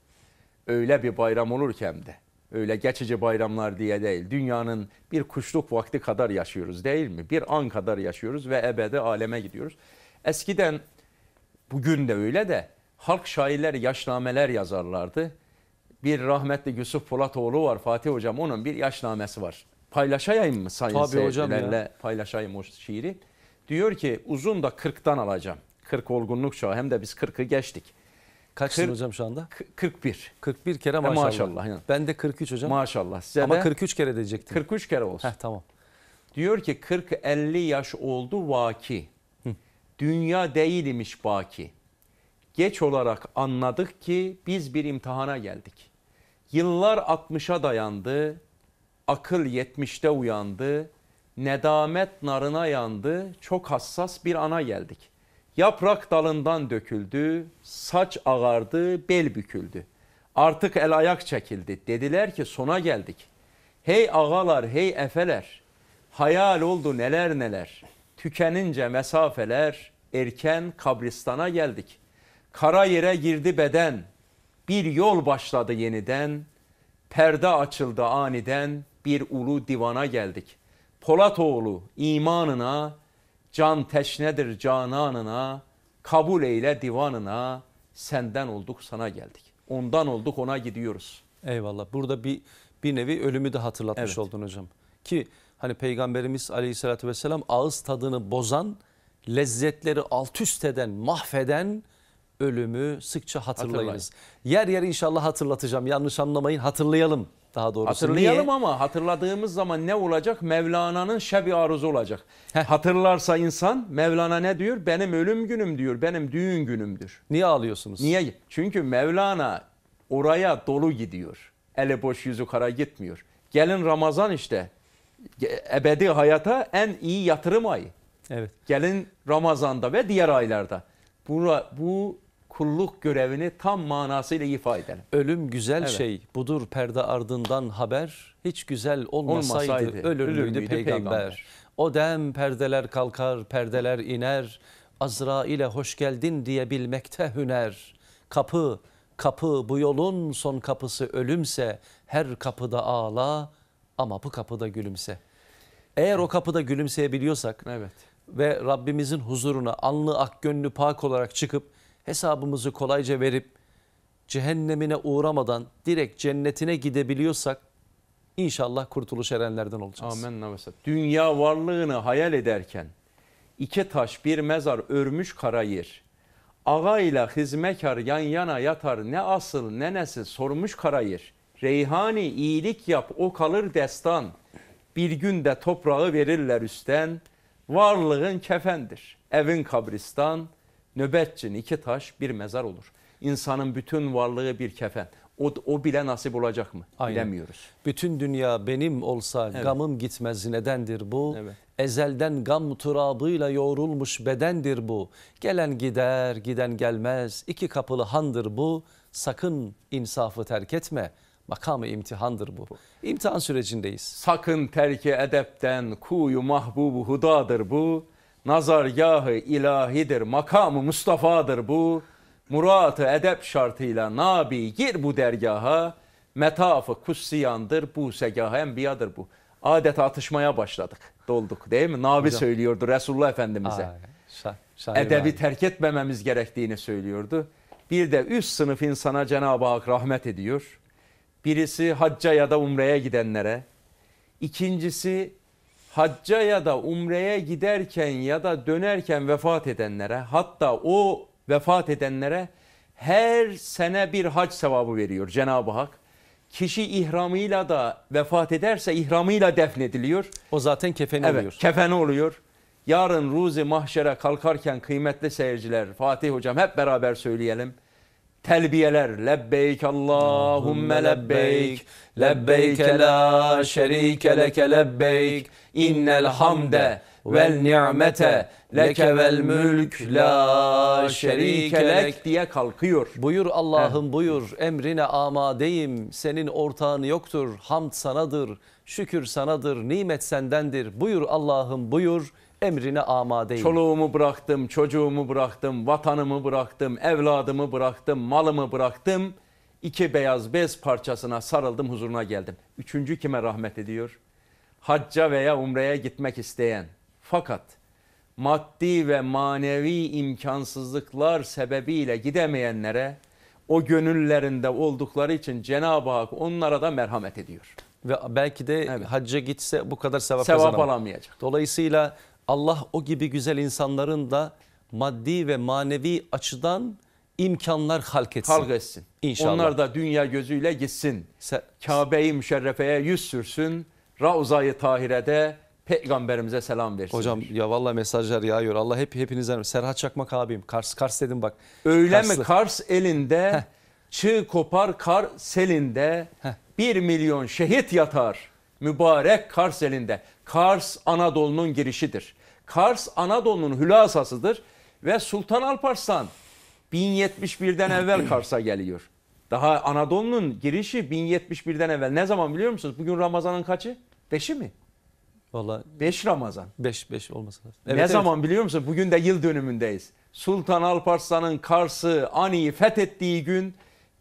Speaker 2: Öyle bir bayram olur ki hem de. Öyle geçici bayramlar diye değil. Dünyanın bir kuşluk vakti kadar yaşıyoruz değil mi? Bir an kadar yaşıyoruz ve ebede aleme gidiyoruz. Eskiden bugün de öyle de halk şairler yaşnameler yazarlardı bir rahmetli Yusuf Polatoğlu var Fatih Hocam onun bir yaşnamesi var. Paylaşayım mı sayın Tabii seyircilerle paylaşayım o şiiri. Diyor ki uzun da 40'tan alacağım. 40 olgunluk çağı hem de biz 40'ı geçtik. Kaçsın hocam şu anda? 41.
Speaker 1: 41 kere e, maşallah. maşallah yani.
Speaker 2: Ben de 43 hocam. Maşallah. Size Ama de, 43 kere diyecektim. 43 kere olsun. Heh, tamam. Diyor ki 40-50 yaş oldu vaki. Hı. Dünya değilmiş baki. Geç olarak anladık ki biz bir imtihana geldik. Yıllar 60'a dayandı, akıl 70'te uyandı, nedamet narına yandı, çok hassas bir ana geldik. Yaprak dalından döküldü, saç ağardı, bel büküldü. Artık el ayak çekildi. Dediler ki sona geldik. Hey ağalar, hey efeler. Hayal oldu neler neler. Tükenince mesafeler, erken kabristana geldik. Kara yere girdi beden, bir yol başladı yeniden, perde açıldı aniden, bir ulu divana geldik. Polatoğlu imanına, can teşnedir cananına, kabul eyle divanına, senden olduk sana geldik. Ondan olduk ona gidiyoruz. Eyvallah. Burada bir bir nevi ölümü de hatırlatmış evet. oldun hocam. Ki
Speaker 1: hani Peygamberimiz aleyhissalatü vesselam ağız tadını bozan, lezzetleri alt üst eden, mahveden ölümü sıkça hatırlayınız. Hatırlayın. Yer yer inşallah
Speaker 2: hatırlatacağım. Yanlış anlamayın
Speaker 1: hatırlayalım daha doğrusu. Hatırlayalım Niye? ama
Speaker 2: hatırladığımız zaman ne olacak? Mevlana'nın şebi arzu olacak. Heh. Hatırlarsa insan Mevlana ne diyor? Benim ölüm günüm diyor. Benim düğün günümdür. Niye ağlıyorsunuz? Niye? Çünkü Mevlana oraya dolu gidiyor. Eli boş yüzü kara gitmiyor. Gelin Ramazan işte. Ebedi hayata en iyi yatırım ayı. Evet. Gelin Ramazan'da ve diğer aylarda. Bura, bu kulluk görevini tam manasıyla ifa edelim. Ölüm
Speaker 1: güzel evet. şey budur perde ardından haber. Hiç güzel olmasaydı, olmasaydı ölür, ölür müydü peygamber. peygamber. O dem perdeler kalkar perdeler iner. Azrail'e hoş geldin diyebilmekte hüner. Kapı kapı bu yolun son kapısı ölümse her kapıda ağla ama bu kapıda gülümse. Eğer o kapıda gülümseyebiliyorsak evet. ve Rabbimizin huzuruna anlı ak gönlü pak olarak çıkıp hesabımızı kolayca verip cehennemine uğramadan
Speaker 2: direkt cennetine gidebiliyorsak inşallah kurtuluş erenlerden olacağız. Amenna Dünya varlığını hayal ederken iki taş bir mezar örmüş karayır. Ağayla hizmekar yan yana yatar ne asıl ne nesi sormuş karayır. Reyhani iyilik yap o kalır destan. Bir günde toprağı verirler üstten. Varlığın kefendir. Evin kabristan.'' Nöbetçin iki taş bir mezar olur. İnsanın bütün varlığı bir kefen. O, o bile nasip olacak mı? Aynen. Bilemiyoruz. Bütün dünya benim olsa evet. gamım gitmez
Speaker 1: nedendir bu? Evet. Ezelden gam turabıyla yoğrulmuş bedendir bu. Gelen gider, giden gelmez. İki kapılı handır bu. Sakın insafı
Speaker 2: terk etme. Makamı imtihandır bu. İmtihan sürecindeyiz. Sakın terki edepten kuyu mahbubu hudadır bu nazargahı ilahidir, makamı Mustafa'dır bu. Muratı edep şartıyla nabi gir bu dergaha, metafı kutsiyandır, bu segaha enbiyadır bu. Adeta atışmaya başladık, dolduk değil mi? Nabi Hocam. söylüyordu Resulullah Efendimize. Edebi abi. terk etmememiz gerektiğini söylüyordu. Bir de üst sınıf insana Cenab-ı Hak rahmet ediyor. Birisi hacca ya da umreye gidenlere, ikincisi hacca ya da umreye giderken ya da dönerken vefat edenlere hatta o vefat edenlere her sene bir hac sevabı veriyor Cenab-ı Hak. Kişi ihramıyla da vefat ederse ihramıyla defnediliyor. O zaten kefen evet, oluyor. Kefen oluyor. Yarın ruzi mahşere kalkarken kıymetli seyirciler Fatih hocam hep beraber söyleyelim telbiyeler. Lebbeyk Allahumme lebbeyk. Lebbeyk la şerike leke lebbeyk. İnnel hamde vel ni'mete leke vel mülk la şerike lek
Speaker 1: diye kalkıyor. Buyur Allah'ım buyur emrine amadeyim. Senin ortağın yoktur. Hamd sanadır. Şükür sanadır. Nimet
Speaker 2: sendendir. Buyur Allah'ım buyur emrine amadeyim. Çoluğumu bıraktım, çocuğumu bıraktım, vatanımı bıraktım, evladımı bıraktım, malımı bıraktım. İki beyaz bez parçasına sarıldım, huzuruna geldim. Üçüncü kime rahmet ediyor? Hacca veya umreye gitmek isteyen. Fakat maddi ve manevi imkansızlıklar sebebiyle gidemeyenlere o gönüllerinde oldukları için Cenab-ı Hak onlara da merhamet ediyor. Ve belki de evet. hacca gitse bu kadar sevap, sevap alamayacak.
Speaker 1: Dolayısıyla Allah o gibi güzel insanların da maddi ve manevi açıdan imkanlar halk
Speaker 2: etsin. Halk etsin. İnşallah. Onlar da dünya gözüyle gitsin. kabe'yi i Müşerrefe'ye yüz sürsün. Ravza-i Tahire'de peygamberimize selam versin. Hocam
Speaker 1: ya valla mesajlar yağıyor. Allah hep hepinizden. Serhat Çakmak abim.
Speaker 2: Kars, Kars dedim bak. Öyle Karslı. mi? Kars elinde, Heh. çığ kopar kar selinde. Bir milyon şehit yatar. Mübarek Kars elinde. Kars Anadolu'nun girişidir. Kars Anadolu'nun hülasasıdır ve Sultan Alparslan 1071'den evvel [CLEARS THROAT] Kars'a geliyor. Daha Anadolu'nun girişi 1071'den evvel. Ne zaman biliyor musunuz? Bugün Ramazan'ın kaçı? Beşi mi? Valla beş Ramazan. Beş beş olması lazım. Evet, ne evet. zaman biliyor musunuz? Bugün de yıl dönümündeyiz. Sultan Alparslan'ın Kars'ı Ani'yi fethettiği gün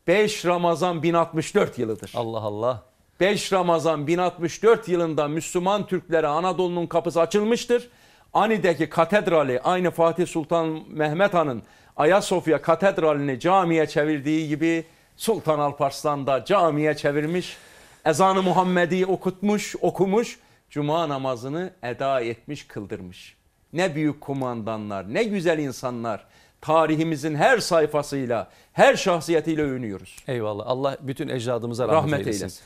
Speaker 2: 5 Ramazan 1064 yılıdır. Allah Allah. 5 Ramazan 1064 yılında Müslüman Türklere Anadolu'nun kapısı açılmıştır. Ani'deki katedrali aynı Fatih Sultan Mehmet Han'ın Ayasofya katedralini camiye çevirdiği gibi Sultan Alparslan da camiye çevirmiş. Ezanı Muhammedi okutmuş, okumuş. Cuma namazını eda etmiş, kıldırmış. Ne büyük kumandanlar, ne güzel insanlar. Tarihimizin her sayfasıyla, her şahsiyetiyle övünüyoruz. Eyvallah. Allah bütün
Speaker 1: ecdadımıza rahmet, rahmet eylesin. eylesin.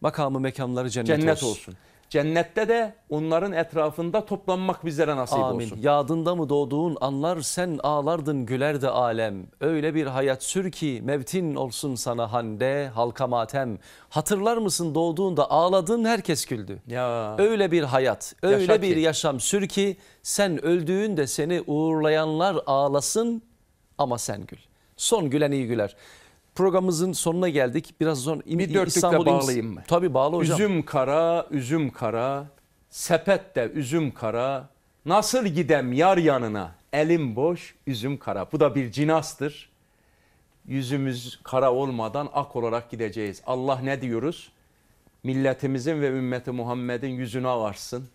Speaker 1: Makamı mekamları cennet, cennet olsun. olsun. Cennette de
Speaker 2: onların etrafında toplanmak bizlere
Speaker 1: nasip Amin. olsun. Yadında mı doğduğun anlar sen ağlardın gülerdi alem. Öyle bir hayat sür ki mevtin olsun sana hande halka matem. Hatırlar mısın doğduğunda ağladın herkes güldü. Ya. Öyle bir hayat öyle Yaşa bir ki. yaşam sür ki sen öldüğünde seni uğurlayanlar ağlasın ama sen gül. Son gülen iyi güler. Programımızın sonuna geldik. Biraz sonra
Speaker 2: bir İstanbul bağlayayım mı? Tabi bağlı hocam. Üzüm kara, üzüm kara, sepet de üzüm kara. Nasıl gidem yar yanına, elim boş, üzüm kara. Bu da bir cinastır. Yüzümüz kara olmadan ak olarak gideceğiz. Allah ne diyoruz? Milletimizin ve ümmeti Muhammed'in yüzünü varsın.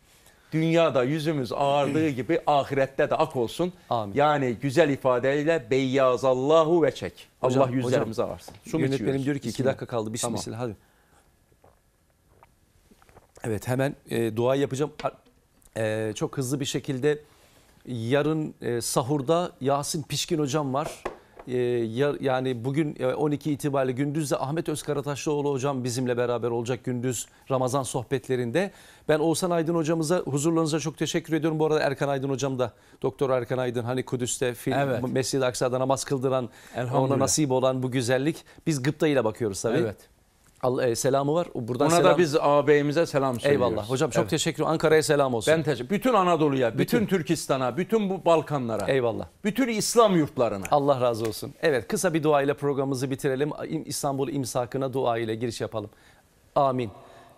Speaker 2: Dünyada yüzümüz ağırlığı gibi ahirette de ak olsun. Amin. Yani güzel ifadeyle beyyazallahu ve çek. Allah yüzlerimize ağarsın. Su yönetmenim diyor ki iki dakika kaldı. Bismillah. Tamam.
Speaker 1: Hadi. Evet hemen e, dua yapacağım. E, çok hızlı bir şekilde yarın e, sahurda Yasin Pişkin hocam var e, yani bugün 12 e, itibariyle gündüz de Ahmet Özkarataşlıoğlu hocam bizimle beraber olacak gündüz Ramazan sohbetlerinde. Ben Oğuzhan Aydın hocamıza huzurlarınıza çok teşekkür ediyorum. Bu arada Erkan Aydın hocam da Doktor Erkan Aydın hani Kudüs'te film evet. Mescid-i Aksa'da namaz kıldıran ona nasip olan bu güzellik biz gıpta ile bakıyoruz tabii. Evet. E, selamı var.
Speaker 2: Buradan Ona selam... da biz ağabeyimize
Speaker 1: selam söylüyoruz. Eyvallah. Hocam çok evet. teşekkür Ankara'ya selam olsun. Ben teşekkür
Speaker 2: Bütün Anadolu'ya, bütün, bütün Türkistan'a, bütün bu Balkanlara. Eyvallah.
Speaker 1: Bütün İslam yurtlarına. Allah razı olsun. Evet kısa bir dua ile programımızı bitirelim. İstanbul imsakına dua ile giriş yapalım. Amin.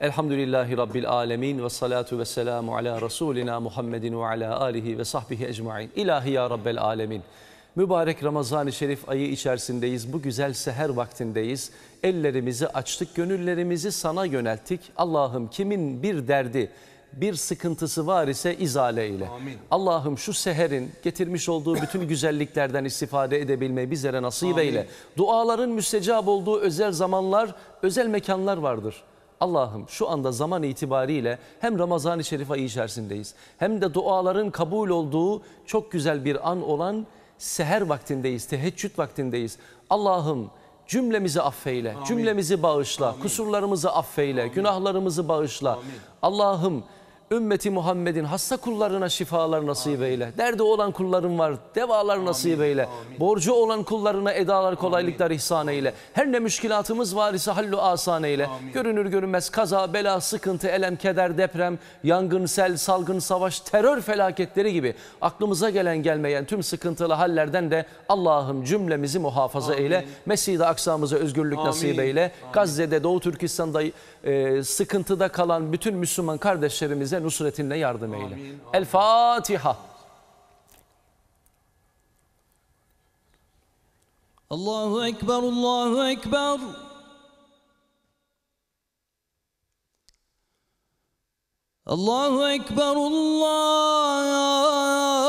Speaker 1: Elhamdülillahi Rabbil alemin ve salatu ve selamu ala Resulina Muhammedin ve ala alihi ve sahbihi ecmain. İlahi ya Rabbel alemin. Mübarek Ramazan-ı Şerif ayı içerisindeyiz. Bu güzel seher vaktindeyiz. Ellerimizi açtık, gönüllerimizi sana yönelttik. Allah'ım kimin bir derdi, bir sıkıntısı var ise izale ile. Allah'ım şu seherin getirmiş olduğu bütün güzelliklerden istifade edebilmeyi bizlere nasip Amin. eyle. Duaların müstecab olduğu özel zamanlar, özel mekanlar vardır. Allah'ım şu anda zaman itibariyle hem Ramazan-ı Şerif ayı içerisindeyiz hem de duaların kabul olduğu çok güzel bir an olan seher vaktindeyiz, teheccüd vaktindeyiz. Allah'ım cümlemizi affeyle, Amin. cümlemizi bağışla, Amin. kusurlarımızı affeyle, Amin. günahlarımızı bağışla. Allah'ım ümmeti Muhammed'in hasta kullarına şifalar nasip amin. eyle. Derdi olan kulların var, devalar amin, eyle. Amin. Borcu olan kullarına edalar, kolaylıklar amin. ihsan eyle. Her ne müşkilatımız var ise hallu asan eyle. Amin. Görünür görünmez kaza, bela, sıkıntı, elem, keder, deprem, yangın, sel, salgın, savaş, terör felaketleri gibi aklımıza gelen gelmeyen tüm sıkıntılı hallerden de Allah'ım cümlemizi muhafaza amin. eyle. Mescid-i Aksa'mıza özgürlük amin. nasip eyle. Amin. Gazze'de, Doğu Türkistan'da e, sıkıntıda kalan bütün Müslüman kardeşlerimize izninle nusretinle yardım eyle. Amin, amin. El Fatiha.
Speaker 3: Allahu Ekber, Allahu Ekber. Allahu
Speaker 5: Ekber, Allah.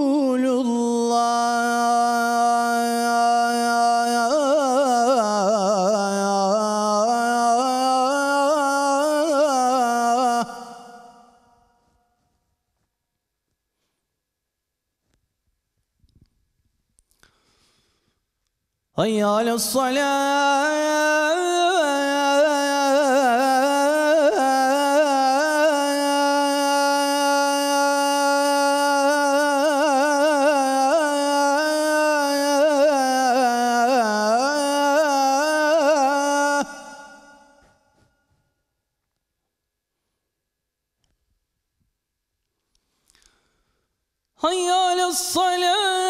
Speaker 5: على الصلاة هيا للصلاه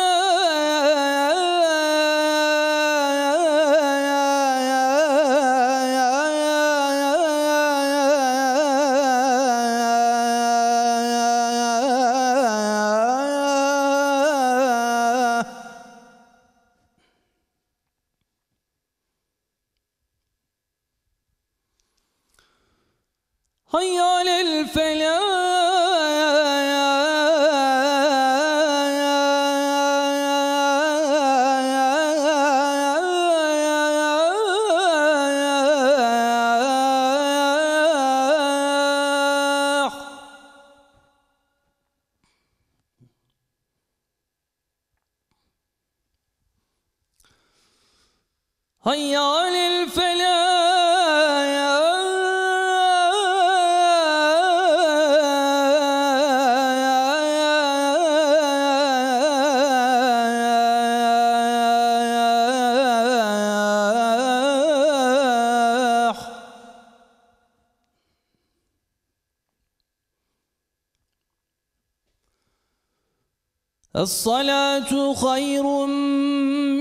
Speaker 5: الصلاة خير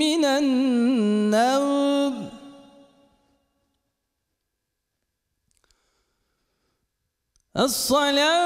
Speaker 5: من النوم الصلاة